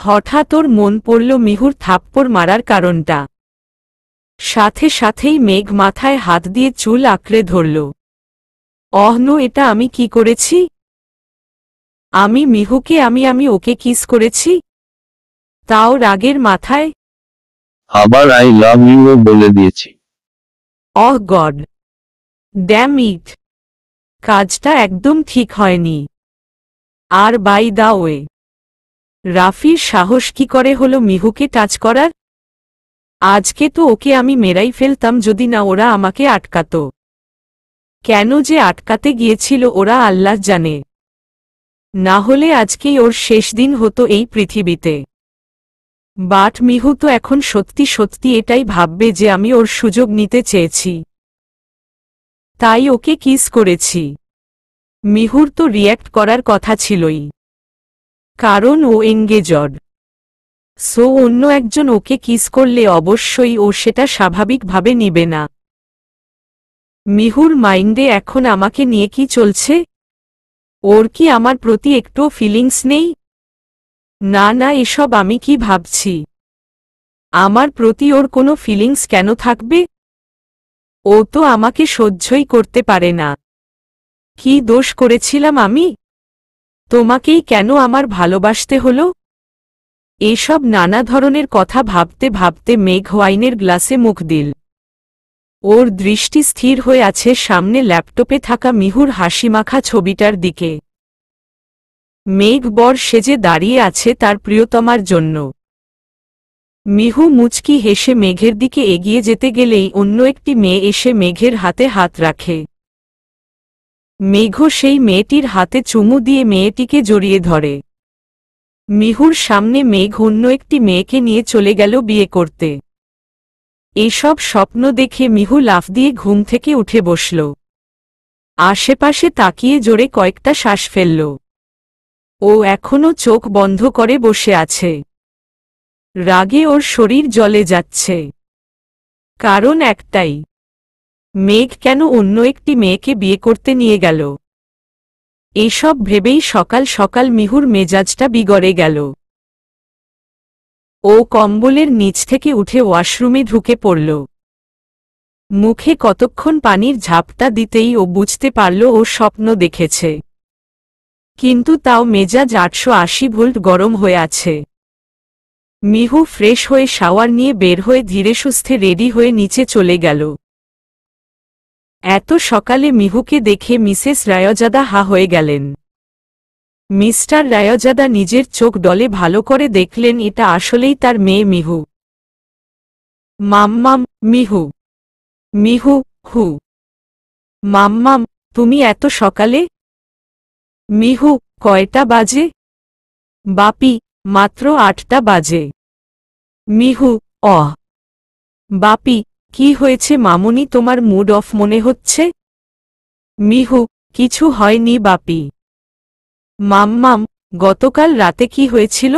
হঠাৎ ওর মন পড়ল মিহুর থাপ্পড় মারার কারণটা সাথে সাথেই মেঘ মাথায় হাত দিয়ে চুল আঁকড়ে ধরল অহ্ন এটা আমি কি করেছি আমি মিহুকে আমি আমি ওকে কিস করেছি তাও রাগের মাথায় আবার আই লাভ ইউও বলে দিয়েছি অহ গড ড্যাম ইট কাজটা একদম ঠিক হয়নি আর বাই দা ওয়ে রাফির সাহস কি করে হলো মিহুকে টাচ করার আজকে তো ওকে আমি মেরাই ফেলতাম যদি না ওরা আমাকে আটকাত কেন যে আটকাতে গিয়েছিল ওরা আল্লাহ জানে না হলে আজকেই ওর শেষ দিন হতো এই পৃথিবীতে বাট মিহু তো এখন সত্যি সত্যি এটাই ভাববে যে আমি ওর সুযোগ নিতে চেয়েছি তাই ওকে কিস করেছি মিহুর তো রিয়্যাক্ট করার কথা ছিলই কারণ ও এঙ্গেজড সো অন্য একজন ওকে কিস করলে অবশ্যই ও সেটা স্বাভাবিকভাবে নিবে না মিহুর মাইন্ডে এখন আমাকে নিয়ে কি চলছে ওর কি আমার প্রতি একটু ফিলিংস নেই না না এসব আমি কি ভাবছি আমার প্রতি ওর কোনো ফিলিংস কেন থাকবে ও তো আমাকে সহ্যই করতে পারে না কি দোষ করেছিলাম আমি তোমাকেই কেন আমার ভালোবাসতে হলো এসব নানা ধরনের কথা ভাবতে ভাবতে মেঘ ওয়াইনের গ্লাসে মুখ দিল ওর দৃষ্টি স্থির হয়ে আছে সামনে ল্যাপটপে থাকা মিহুর হাসিমাখা ছবিটার দিকে মেঘবর সেজে দাঁড়িয়ে আছে তার প্রিয়তমার জন্য মিহু মুচকি হেসে মেঘের দিকে এগিয়ে যেতে গেলেই অন্য একটি মেয়ে এসে মেঘের হাতে হাত রাখে মেঘ সেই মেয়েটির হাতে চুমু দিয়ে মেয়েটিকে জড়িয়ে ধরে মিহুর সামনে মেঘ অন্য একটি মেয়েকে নিয়ে চলে গেল বিয়ে করতে এসব স্বপ্ন দেখে মিহু লাফ দিয়ে ঘুম থেকে উঠে বসল আশেপাশে তাকিয়ে জোরে কয়েকটা শ্বাস ফেলল ও এখনও চোখ বন্ধ করে বসে আছে রাগে ওর শরীর জলে যাচ্ছে কারণ একটাই মেঘ কেন অন্য একটি মেয়েকে বিয়ে করতে নিয়ে গেল এসব ভেবেই সকাল সকাল মিহুর মেজাজটা বিগড়ে গেল ও কম্বলের নিচ থেকে উঠে ওয়াশরুমে ঢুকে পড়ল মুখে কতক্ষণ পানির ঝাপটা দিতেই ও বুঝতে পারল ও স্বপ্ন দেখেছে কিন্তু তাও মেজাজ আটশো আশি ভোল্ট গরম হয়ে আছে মিহু ফ্রেশ হয়ে শাওয়ার নিয়ে বের হয়ে ধীরে সুস্থে রেডি হয়ে নিচে চলে গেল এত সকালে মিহুকে দেখে মিসেস রায়জাদা হা হয়ে গেলেন মিস্টার রায়জাদা নিজের চোখ ডলে ভালো করে দেখলেন এটা আসলেই তার মেয়ে মিহু মাম্মাম মিহু মিহু হু মাম্মাম তুমি এত সকালে মিহু কয়টা বাজে বাপি মাত্র আটটা বাজে মিহু অ বাপি কি হয়েছে মামুনি তোমার মুড অফ মনে হচ্ছে মিহু কিছু হয়নি বাপি মাম্মাম গতকাল রাতে কি হয়েছিল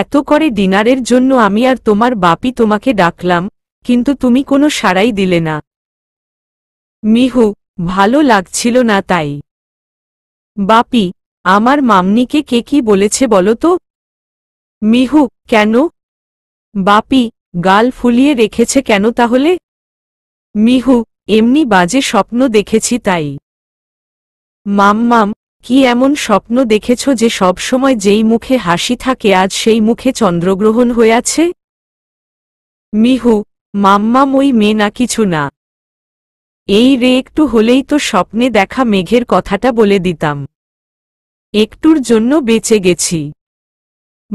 এত করে ডিনারের জন্য আমি আর তোমার বাপি তোমাকে ডাকলাম কিন্তু তুমি কোনো সাড়াই দিলে না মিহু ভালো লাগছিল না তাই বাপি আমার মামনিকে কে কি বলেছে বলো তো মিহু কেন বাপি গাল ফুলিয়ে রেখেছে কেন তাহলে মিহু এমনি বাজে স্বপ্ন দেখেছি তাই মাম্মাম কি এমন স্বপ্ন দেখেছ যে সব সময় যেই মুখে হাসি থাকে আজ সেই মুখে চন্দ্রগ্রহণ হয়ে আছে মিহু মাম্মাম মই মেয়ে না কিছু না এই রে একটু হলেই তো স্বপ্নে দেখা মেঘের কথাটা বলে দিতাম একটুর জন্য বেঁচে গেছি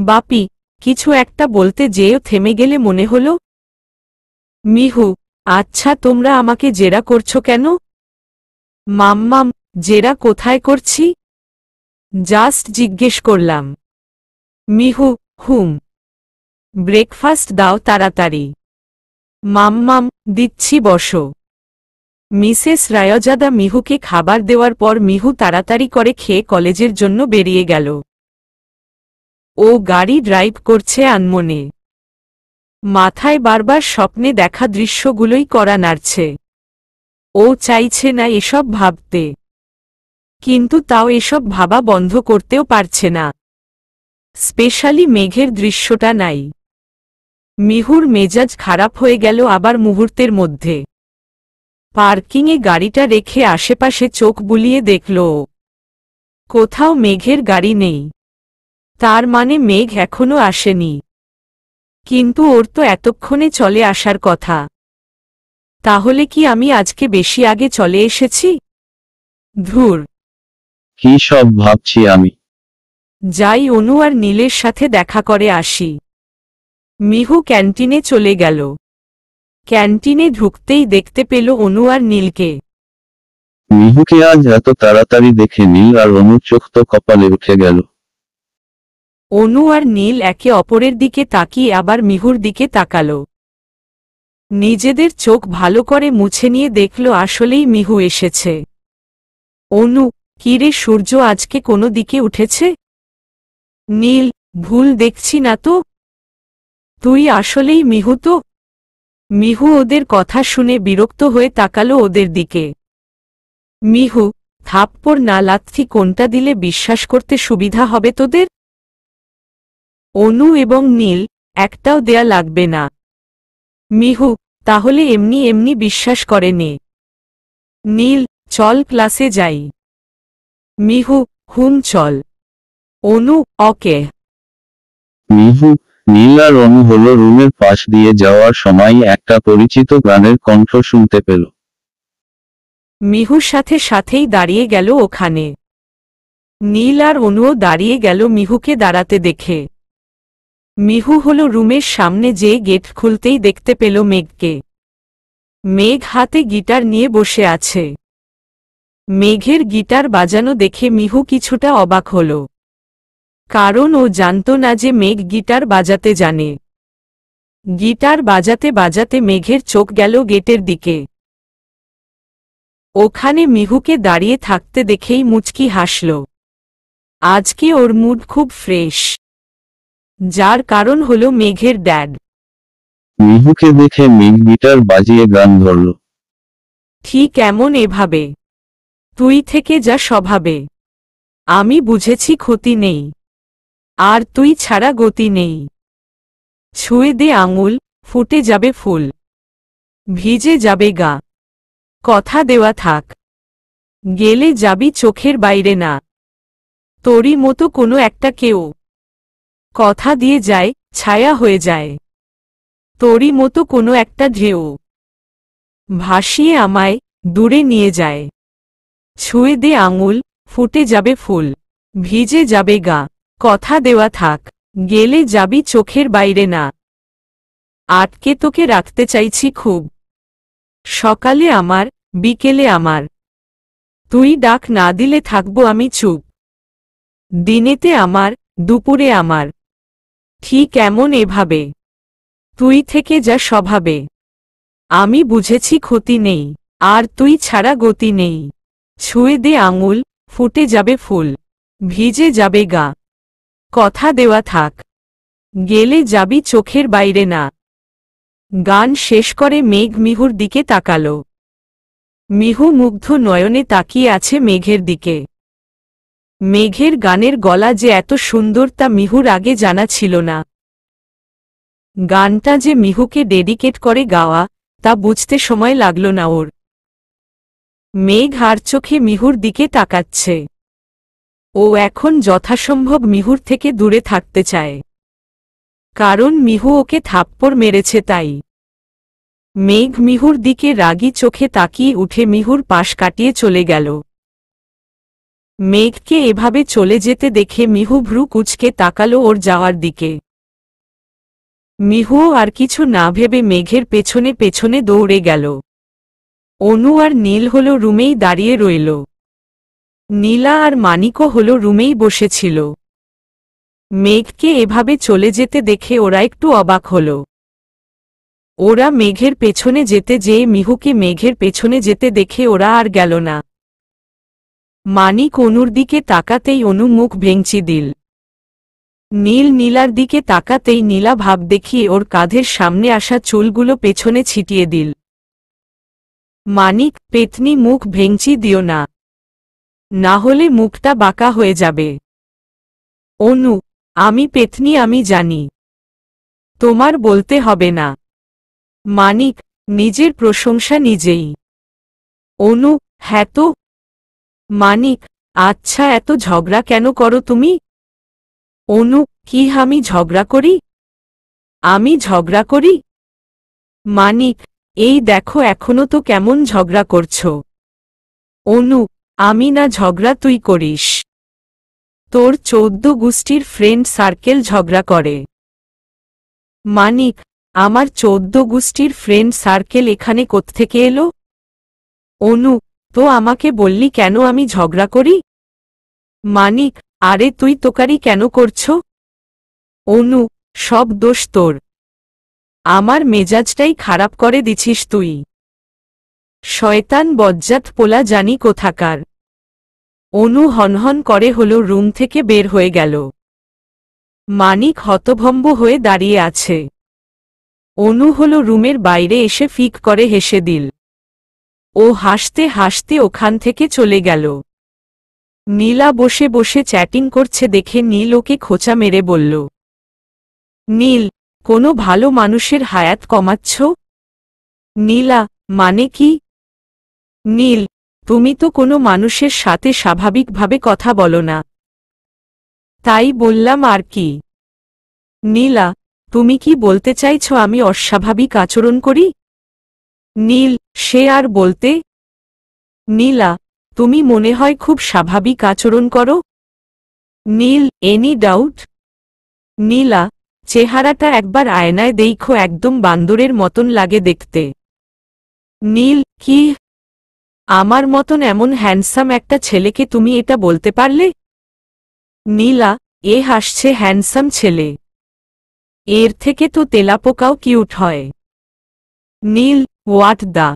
বাপি কিছু একটা বলতে যেও থেমে গেলে মনে হল মিহু আচ্ছা তোমরা আমাকে জেরা করছো কেন মাম্মাম জেরা কোথায় করছি জাস্ট জিজ্ঞেস করলাম মিহু হুম ব্রেকফাস্ট দাও তাড়াতাড়ি মাম্মাম দিচ্ছি বসো মিসেস রায়জাদা মিহুকে খাবার দেওয়ার পর মিহু তাড়াতাড়ি করে খেয়ে কলেজের জন্য বেরিয়ে গেল ও গাড়ি ড্রাইভ করছে আনমনে মাথায় বারবার স্বপ্নে দেখা দৃশ্যগুলোই করা নাড়ছে ও চাইছে না এসব ভাবতে কিন্তু তাও এসব ভাবা বন্ধ করতেও পারছে না স্পেশালি মেঘের দৃশ্যটা নাই মিহুর মেজাজ খারাপ হয়ে গেল আবার মুহূর্তের মধ্যে পার্কিংয়ে গাড়িটা রেখে আশেপাশে চোখ বুলিয়ে দেখল কোথাও মেঘের গাড়ি নেই তার মানে মেঘ এখনো আসেনি কিন্তু ওর তো এতক্ষণে চলে আসার কথা তাহলে কি আমি আজকে বেশি আগে চলে এসেছি ধুর কি সব ভাবছি আমি যাই অনু আর নীলের সাথে দেখা করে আসি মিহু ক্যান্টিনে চলে গেল ক্যান্টিনে ঢুকতেই দেখতে পেল অনু আর নীলকে মিহুকে আজ এত তাড়াতাড়ি দেখে নীল আর অনুর চোখ তো কপালে উঠে গেল অনু আর নীল একে অপরের দিকে তাকিয়ে আবার মিহুর দিকে তাকালো নিজেদের চোখ ভালো করে মুছে নিয়ে দেখল আসলেই মিহু এসেছে অনু কিরে সূর্য আজকে কোনো দিকে উঠেছে নীল ভুল দেখছি না তো তুই আসলেই মিহু তো মিহু ওদের কথা শুনে বিরক্ত হয়ে তাকালো ওদের দিকে মিহু থাপ্পর না লাথি কোনটা দিলে বিশ্বাস করতে সুবিধা হবে তোদের অনু এবং নীল একটাও দেয়া লাগবে না মিহু তাহলে এমনি এমনি বিশ্বাস করেনি নীল চল ক্লাসে যাই মিহু হুম চল অনু অকে মিহু নীল আর অনু হলো রুমের পাশ দিয়ে যাওয়ার সময় একটা পরিচিত গানের কণ্ঠ শুনতে পেল মিহুর সাথে সাথেই দাঁড়িয়ে গেল ওখানে নীল আর অনুও দাঁড়িয়ে গেল মিহুকে দাঁড়াতে দেখে মিহু হল রুমের সামনে যে গেট খুলতেই দেখতে পেল মেঘকে মেঘ হাতে গিটার নিয়ে বসে আছে মেঘের গিটার বাজানো দেখে মিহু কিছুটা অবাক হল কারণ ও জানত না যে মেঘ গিটার বাজাতে জানে গিটার বাজাতে বাজাতে মেঘের চোখ গেল গেটের দিকে ওখানে মিহুকে দাঁড়িয়ে থাকতে দেখেই মুচকি হাসল আজকে ওর মুড খুব ফ্রেশ যার কারণ হল মেঘের ড্যাড মিহুকে দেখে মেঘ গিটার বাজিয়ে গান ধরল ঠিক এমন এভাবে তুই থেকে যা স্বভাবে আমি বুঝেছি ক্ষতি নেই আর তুই ছাড়া গতি নেই ছুঁয়ে দে আঙুল ফুটে যাবে ফুল ভিজে যাবে গা কথা দেওয়া থাক গেলে যাবি চোখের বাইরে না তোরই মতো কোনো একটা কেউ কথা দিয়ে যায় ছায়া হয়ে যায় তোরই মতো কোনো একটা ঢেউ ভাসিয়ে আমায় দূরে নিয়ে যায় ছুঁয়ে দে আঙুল ফুটে যাবে ফুল ভিজে যাবে গা কথা দেওয়া থাক গেলে যাবি চোখের বাইরে না আটকে তোকে রাখতে চাইছি খুব সকালে আমার বিকেলে আমার তুই ডাক না দিলে থাকবো আমি চুপ দিনেতে আমার দুপুরে আমার ঠিক এমন এভাবে তুই থেকে যা স্বভাবে আমি বুঝেছি ক্ষতি নেই আর তুই ছাড়া গতি নেই ছুঁয়ে দে আঙুল ফুটে যাবে ফুল ভিজে যাবে গা কথা দেওয়া থাক গেলে যাবি চোখের বাইরে না গান শেষ করে মেঘ মিহুর দিকে তাকালো মিহু মুগ্ধ নয়নে তাকিয়ে আছে মেঘের দিকে মেঘের গানের গলা যে এত সুন্দর তা মিহুর আগে জানা ছিল না গানটা যে মিহুকে ডেডিকেট করে গাওয়া তা বুঝতে সময় লাগল না ওর মেঘ আর চোখে মিহুর দিকে তাকাচ্ছে ও এখন যথাসম্ভব মিহুর থেকে দূরে থাকতে চায় কারণ মিহু ওকে থাপ্পড় মেরেছে তাই মেঘ মিহুর দিকে রাগি চোখে তাকিয়ে উঠে মিহুর পাশ কাটিয়ে চলে গেল মেঘকে এভাবে চলে যেতে দেখে মিহু ভ্রু কুচকে তাকালো ওর যাওয়ার দিকে মিহুও আর কিছু না ভেবে মেঘের পেছনে পেছনে দৌড়ে গেল অনু আর নীল হলো রুমেই দাঁড়িয়ে রইল নীলা আর মানিকও হলো রুমেই বসেছিল মেঘকে এভাবে চলে যেতে দেখে ওরা একটু অবাক হল ওরা মেঘের পেছনে যেতে যেয়ে মিহুকে মেঘের পেছনে যেতে দেখে ওরা আর গেল না মানিক অনুর দিকে তাকাতেই অনু মুখ ভেঙচি দিল নীল নীলার দিকে তাকাতেই নীলা ভাব দেখিয়ে ওর কাঁধের সামনে আসা চুলগুলো পেছনে ছিটিয়ে দিল মানিক পেতনি মুখ ভেঙচি দিও না না হলে মুখটা বাঁকা হয়ে যাবে অনু আমি পেতনি আমি জানি তোমার বলতে হবে না মানিক নিজের প্রশংসা নিজেই অনু হ্যাঁ মানিক আচ্ছা এত ঝগড়া কেন করো তুমি অনু কি আমি ঝগড়া করি আমি ঝগড়া করি মানিক এই দেখো এখনো তো কেমন ঝগড়া করছ অনু আমি না ঝগড়া তুই করিস তোর চৌদ্দ গোষ্ঠীর ফ্রেন্ড সার্কেল ঝগড়া করে মানিক আমার চৌদ্দ গোষ্ঠীর ফ্রেন্ড সার্কেল এখানে কোত্থেকে এলো অনু তো আমাকে বললি কেন আমি ঝগড়া করি মানিক আরে তুই তোকারি কেন করছ অনু সব দোষ তোর আমার মেজাজটাই খারাপ করে দিছিস তুই শয়তান বজ্জাত পোলা জানি কোথাকার অনু হনহন করে হল রুম থেকে বের হয়ে গেল মানিক হতভম্ব হয়ে দাঁড়িয়ে আছে অনু হল রুমের বাইরে এসে ফিক করে হেসে দিল ও হাসতে হাসতে ওখান থেকে চলে গেল নীলা বসে বসে চ্যাটিং করছে দেখে নীল ওকে খোঁচা মেরে বলল নীল কোনো ভালো মানুষের হায়াত কমাচ্ছ নীলা মানে কি নীল তুমি তো কোনো মানুষের সাথে স্বাভাবিকভাবে কথা বলো না তাই বললাম আর কি নীলা তুমি কি বলতে চাইছ আমি অস্বাভাবিক আচরণ করি নীল সে আর বলতে নীলা তুমি মনে হয় খুব স্বাভাবিক আচরণ করো নীল এনি ডাউট নীলা চেহারাটা একবার আয়নায় দেইখো একদম বান্দরের মতন লাগে দেখতে নীল কি আমার মতন এমন হ্যান্ডসাম একটা ছেলেকে তুমি এটা বলতে পারলে নীলা এ হাসছে হ্যান্ডসাম ছেলে এর থেকে তো তেলাপোকাও কিউট হয় নীল ওয়াট দা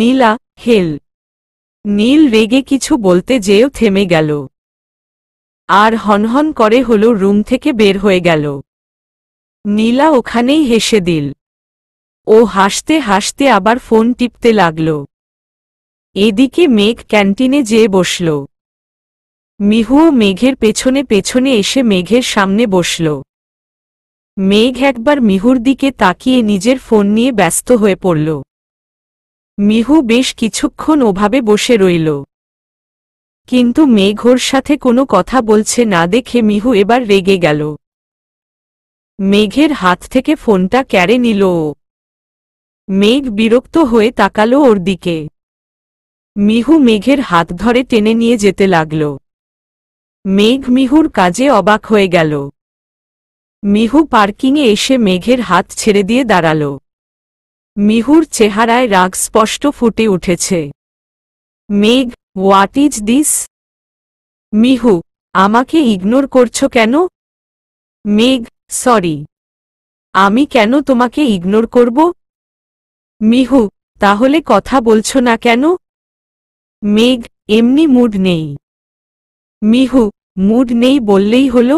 নীলা হেল নীল রেগে কিছু বলতে যেও থেমে গেল আর হনহন করে হলো রুম থেকে বের হয়ে গেল নীলা ওখানেই হেসে দিল ও হাসতে হাসতে আবার ফোন টিপতে লাগল এদিকে মেঘ ক্যান্টিনে যেয়ে বসল মিহুও মেঘের পেছনে পেছনে এসে মেঘের সামনে বসল মেঘ একবার মিহুর দিকে তাকিয়ে নিজের ফোন নিয়ে ব্যস্ত হয়ে পড়ল মিহু বেশ কিছুক্ষণ ওভাবে বসে রইল কিন্তু মেঘোর সাথে কোনো কথা বলছে না দেখে মিহু এবার রেগে গেল মেঘের হাত থেকে ফোনটা ক্যারে নিল মেঘ বিরক্ত হয়ে তাকালো ওর দিকে মিহু মেঘের হাত ধরে টেনে নিয়ে যেতে লাগল মেঘ মিহুর কাজে অবাক হয়ে গেল মিহু পার্কিংয়ে এসে মেঘের হাত ছেড়ে দিয়ে দাঁড়াল মিহুর চেহারায় রাগ স্পষ্ট ফুটে উঠেছে মেঘ হোয়াট ইজ দিস মিহু আমাকে ইগনোর করছো কেন মেঘ সরি আমি কেন তোমাকে ইগনোর করব মিহু তাহলে কথা বলছো না কেন মেঘ এমনি মুড নেই মিহু মুড নেই বললেই হল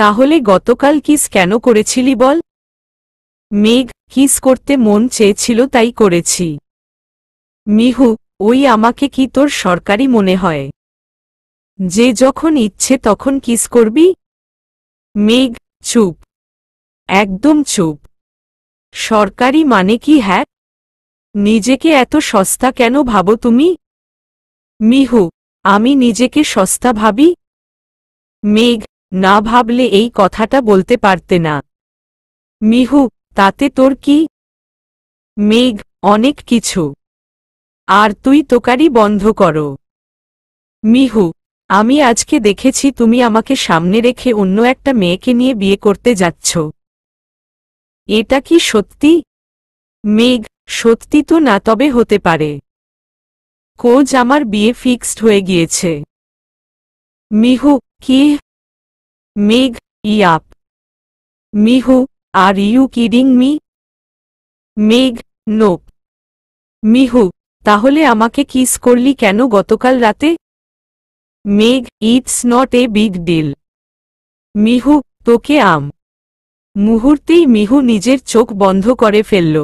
তাহলে গতকাল কিস কেন করেছিলি বল মেঘ কিস করতে মন চেয়েছিল তাই করেছি মিহু ওই আমাকে কি তোর সরকারি মনে হয় যে যখন ইচ্ছে তখন কিস করবি মেঘ চুপ একদম চুপ সরকারি মানে কি হ্যাঁ নিজেকে এত সস্তা কেন ভাবো তুমি মিহু আমি নিজেকে সস্তা ভাবি মেঘ না ভাবলে এই কথাটা বলতে পারতে না মিহু তাতে তোর কি মেঘ অনেক কিছু আর তুই তোকারি বন্ধ করো মিহু আমি আজকে দেখেছি তুমি আমাকে সামনে রেখে অন্য একটা মেয়েকে নিয়ে বিয়ে করতে যাচ্ছ এটা কি সত্যি মেঘ সত্যি তো না তবে হতে পারে কোজ আমার বিয়ে ফিক্সড হয়ে গিয়েছে মিহু কি Megh yup Mihu are you kidding me Megh nope Mihu তাহলে আমাকে কিস করলি কেন গতকাল রাতে Megh it's not a big deal Mihu তোকে আম মুহূর্তেই মিহু নিজের চোখ বন্ধ করে ফেলল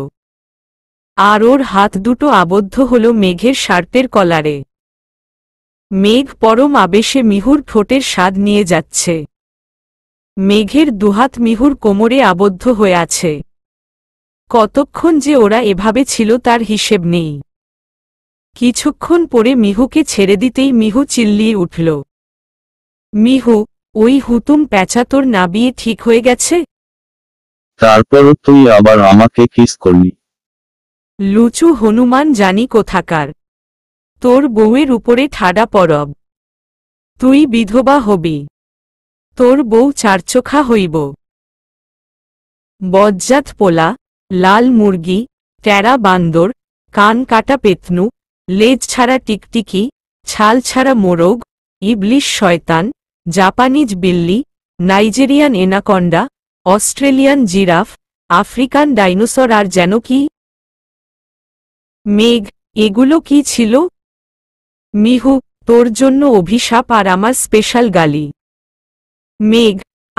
আর ওর হাত দুটো আবদ্ধ হল মেঘের স্বার্থের কলারে মেঘ পরম আবেশে মিহুর ঠোঁটের স্বাদ নিয়ে যাচ্ছে মেঘের দুহাত মিহুর কোমরে আবদ্ধ হয়ে আছে কতক্ষণ যে ওরা এভাবে ছিল তার হিসেব নেই কিছুক্ষণ পরে মিহুকে ছেড়ে দিতেই মিহু চিল্লিয়ে উঠল মিহু ওই হুতুম প্যাঁচা তোর না বিয়ে ঠিক হয়ে গেছে তারপর তুই আবার আমাকে কিস করলি লুচু হনুমান জানি কোথাকার তোর বউয়ের উপরে ঠাডা পরব তুই বিধবা হবি তোর বউ চারচোখা হইব বজ্জাত পোলা লাল মুরগি ট্যারা বান্দর কান কাটা পেতনু লেজ ছাড়া টিকটিকি ছাল ছাড়া মোরগ ইবলিশ শয়তান জাপানিজ বিল্লি Nigerian anaconda Australian giraffe African dinosaur আর যেন কি মেঘ এগুলো কি ছিল মিহু তোর জন্য অভিশাপ আর আমার স্পেশাল গালি মেঘ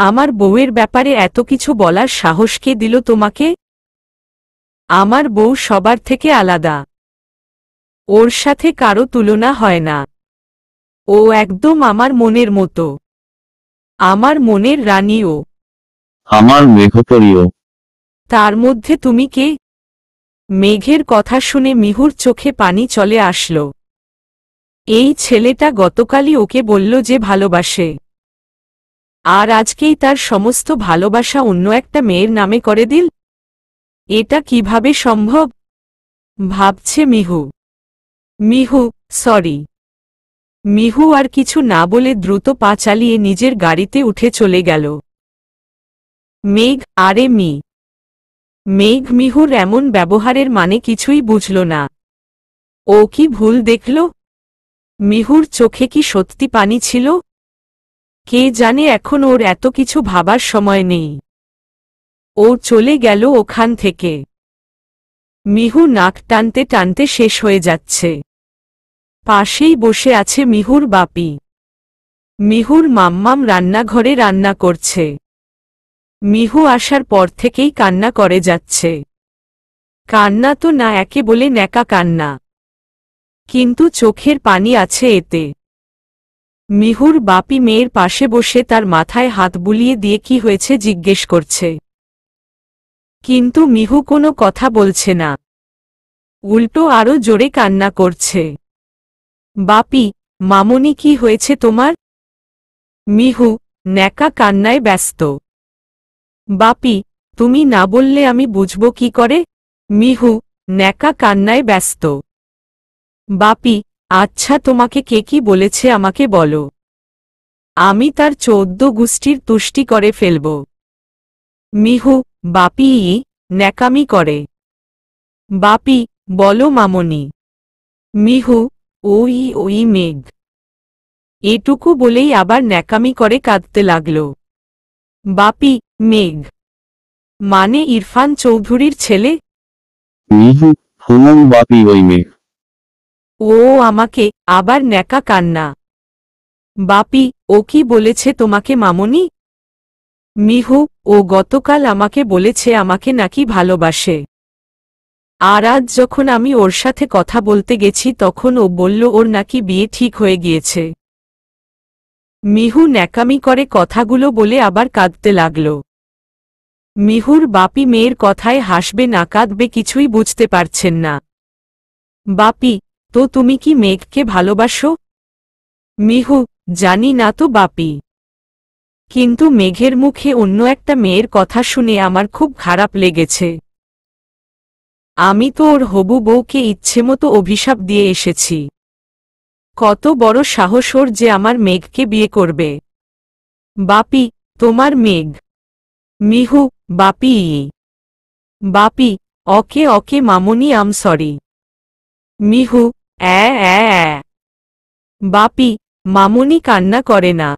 আমার বউয়ের ব্যাপারে এত কিছু বলার সাহস কে দিল তোমাকে আমার বউ সবার থেকে আলাদা ওর সাথে কারো তুলনা হয় না ও একদম আমার মনের মতো আমার মনের রানীও আমার মেঘপ্রিয় তার মধ্যে তুমি কে মেঘের কথা শুনে মিহুর চোখে পানি চলে আসল এই ছেলেটা গতকালই ওকে বলল যে ভালোবাসে আর আজকেই তার সমস্ত ভালোবাসা অন্য একটা মেয়ের নামে করে দিল এটা কিভাবে সম্ভব ভাবছে মিহু মিহু সরি মিহু আর কিছু না বলে দ্রুত পা চালিয়ে নিজের গাড়িতে উঠে চলে গেল মেঘ আরে মি মেঘ মিহুর এমন ব্যবহারের মানে কিছুই বুঝল না ও কি ভুল দেখল মিহুর চোখে কি সত্যি পানি ছিল কে জানে এখন ওর এত কিছু ভাবার সময় নেই ও চলে গেল ওখান থেকে মিহু নাক টানতে টানতে শেষ হয়ে যাচ্ছে পাশেই বসে আছে মিহুর বাপি মিহুর মাম্মাম রান্নাঘরে রান্না করছে মিহু আসার পর থেকেই কান্না করে যাচ্ছে কান্না তো না একে বলে ন্যাকা কান্না কিন্তু চোখের পানি আছে এতে মিহুর বাপি মেয়ের পাশে বসে তার মাথায় হাত বুলিয়ে দিয়ে কি হয়েছে জিজ্ঞেস করছে কিন্তু মিহু কোনো কথা বলছে না উল্টো আরও জোরে কান্না করছে বাপি মামনি কি হয়েছে তোমার মিহু ন্যাকা কান্নায় ব্যস্ত বাপি তুমি না বললে আমি বুঝব কি করে মিহু ন্যাকা কান্নায় ব্যস্ত বাপি আচ্ছা তোমাকে কে কি বলেছে আমাকে বলো আমি তার চৌদ্দ গুষ্টির তুষ্টি করে ফেলব মিহু বাপি ই ন্যাকামি করে বাপি বলো মামনি মিহু ওই ওই মেঘ এটুকু বলেই আবার ন্যাকামি করে কাঁদতে লাগল বাপি মেঘ মানে ইরফান চৌধুরীর ছেলে বাপি ওই মেঘ ও আমাকে আবার ন্যাকা কান্না বাপি ও কি বলেছে তোমাকে মামনি মিহু ও গতকাল আমাকে বলেছে আমাকে নাকি ভালোবাসে আর আজ যখন আমি ওর সাথে কথা বলতে গেছি তখন ও বলল ওর নাকি বিয়ে ঠিক হয়ে গিয়েছে মিহু ন্যাকামি করে কথাগুলো বলে আবার কাঁদতে লাগল মিহুর বাপি মেয়ের কথায় হাসবে না কাঁদবে কিছুই বুঝতে পারছেন না বাপি তো তুমি কি মেঘকে ভালোবাসো মিহু জানি না তো বাপি কিন্তু মেঘের মুখে অন্য একটা মেয়ের কথা শুনে আমার খুব খারাপ লেগেছে আমি তো ওর হবু বউকে ইচ্ছেমতো অভিশাপ দিয়ে এসেছি কত বড় সাহস ওর যে আমার মেঘকে বিয়ে করবে বাপি তোমার মেঘ মিহু বাপি বাপি অকে অকে মামুনি আম সরি মিহু অ্যা অ্যা অ্যা বাপি মামুনি কান্না করে না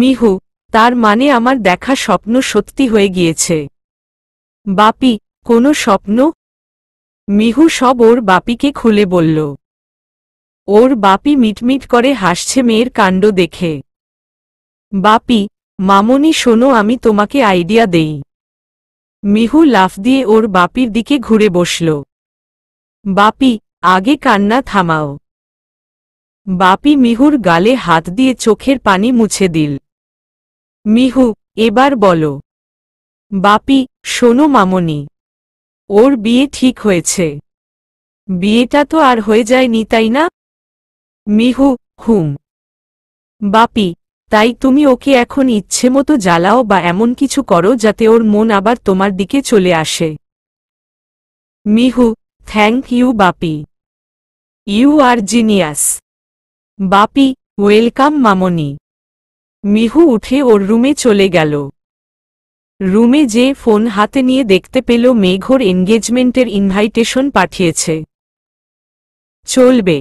মিহু তার মানে আমার দেখা স্বপ্ন সত্যি হয়ে গিয়েছে বাপি কোনো স্বপ্ন মিহু সব ওর বাপিকে খুলে বলল ওর বাপি মিটমিট করে হাসছে মেয়ের কাণ্ড দেখে বাপি মামনি শোনো আমি তোমাকে আইডিয়া দেই মিহু লাফ দিয়ে ওর বাপির দিকে ঘুরে বসল বাপি আগে কান্না থামাও বাপি মিহুর গালে হাত দিয়ে চোখের পানি মুছে দিল মিহু এবার বলো বাপি শোনো মামনি ওর বিয়ে ঠিক হয়েছে বিয়েটা তো আর হয়ে যায়নি তাই না মিহু হুম বাপি তাই তুমি ওকে এখন ইচ্ছে মতো জ্বালাও বা এমন কিছু করো যাতে ওর মন আবার তোমার দিকে চলে আসে মিহু থ্যাংক ইউ বাপি ইউ আর জিনিয়াস বাপি ওয়েলকাম মামনি মিহু উঠে ওর রুমে চলে গেল রুমে যে ফোন হাতে নিয়ে দেখতে পেল মেঘর এনগেজমেন্টের ইনভাইটেশন পাঠিয়েছে চলবে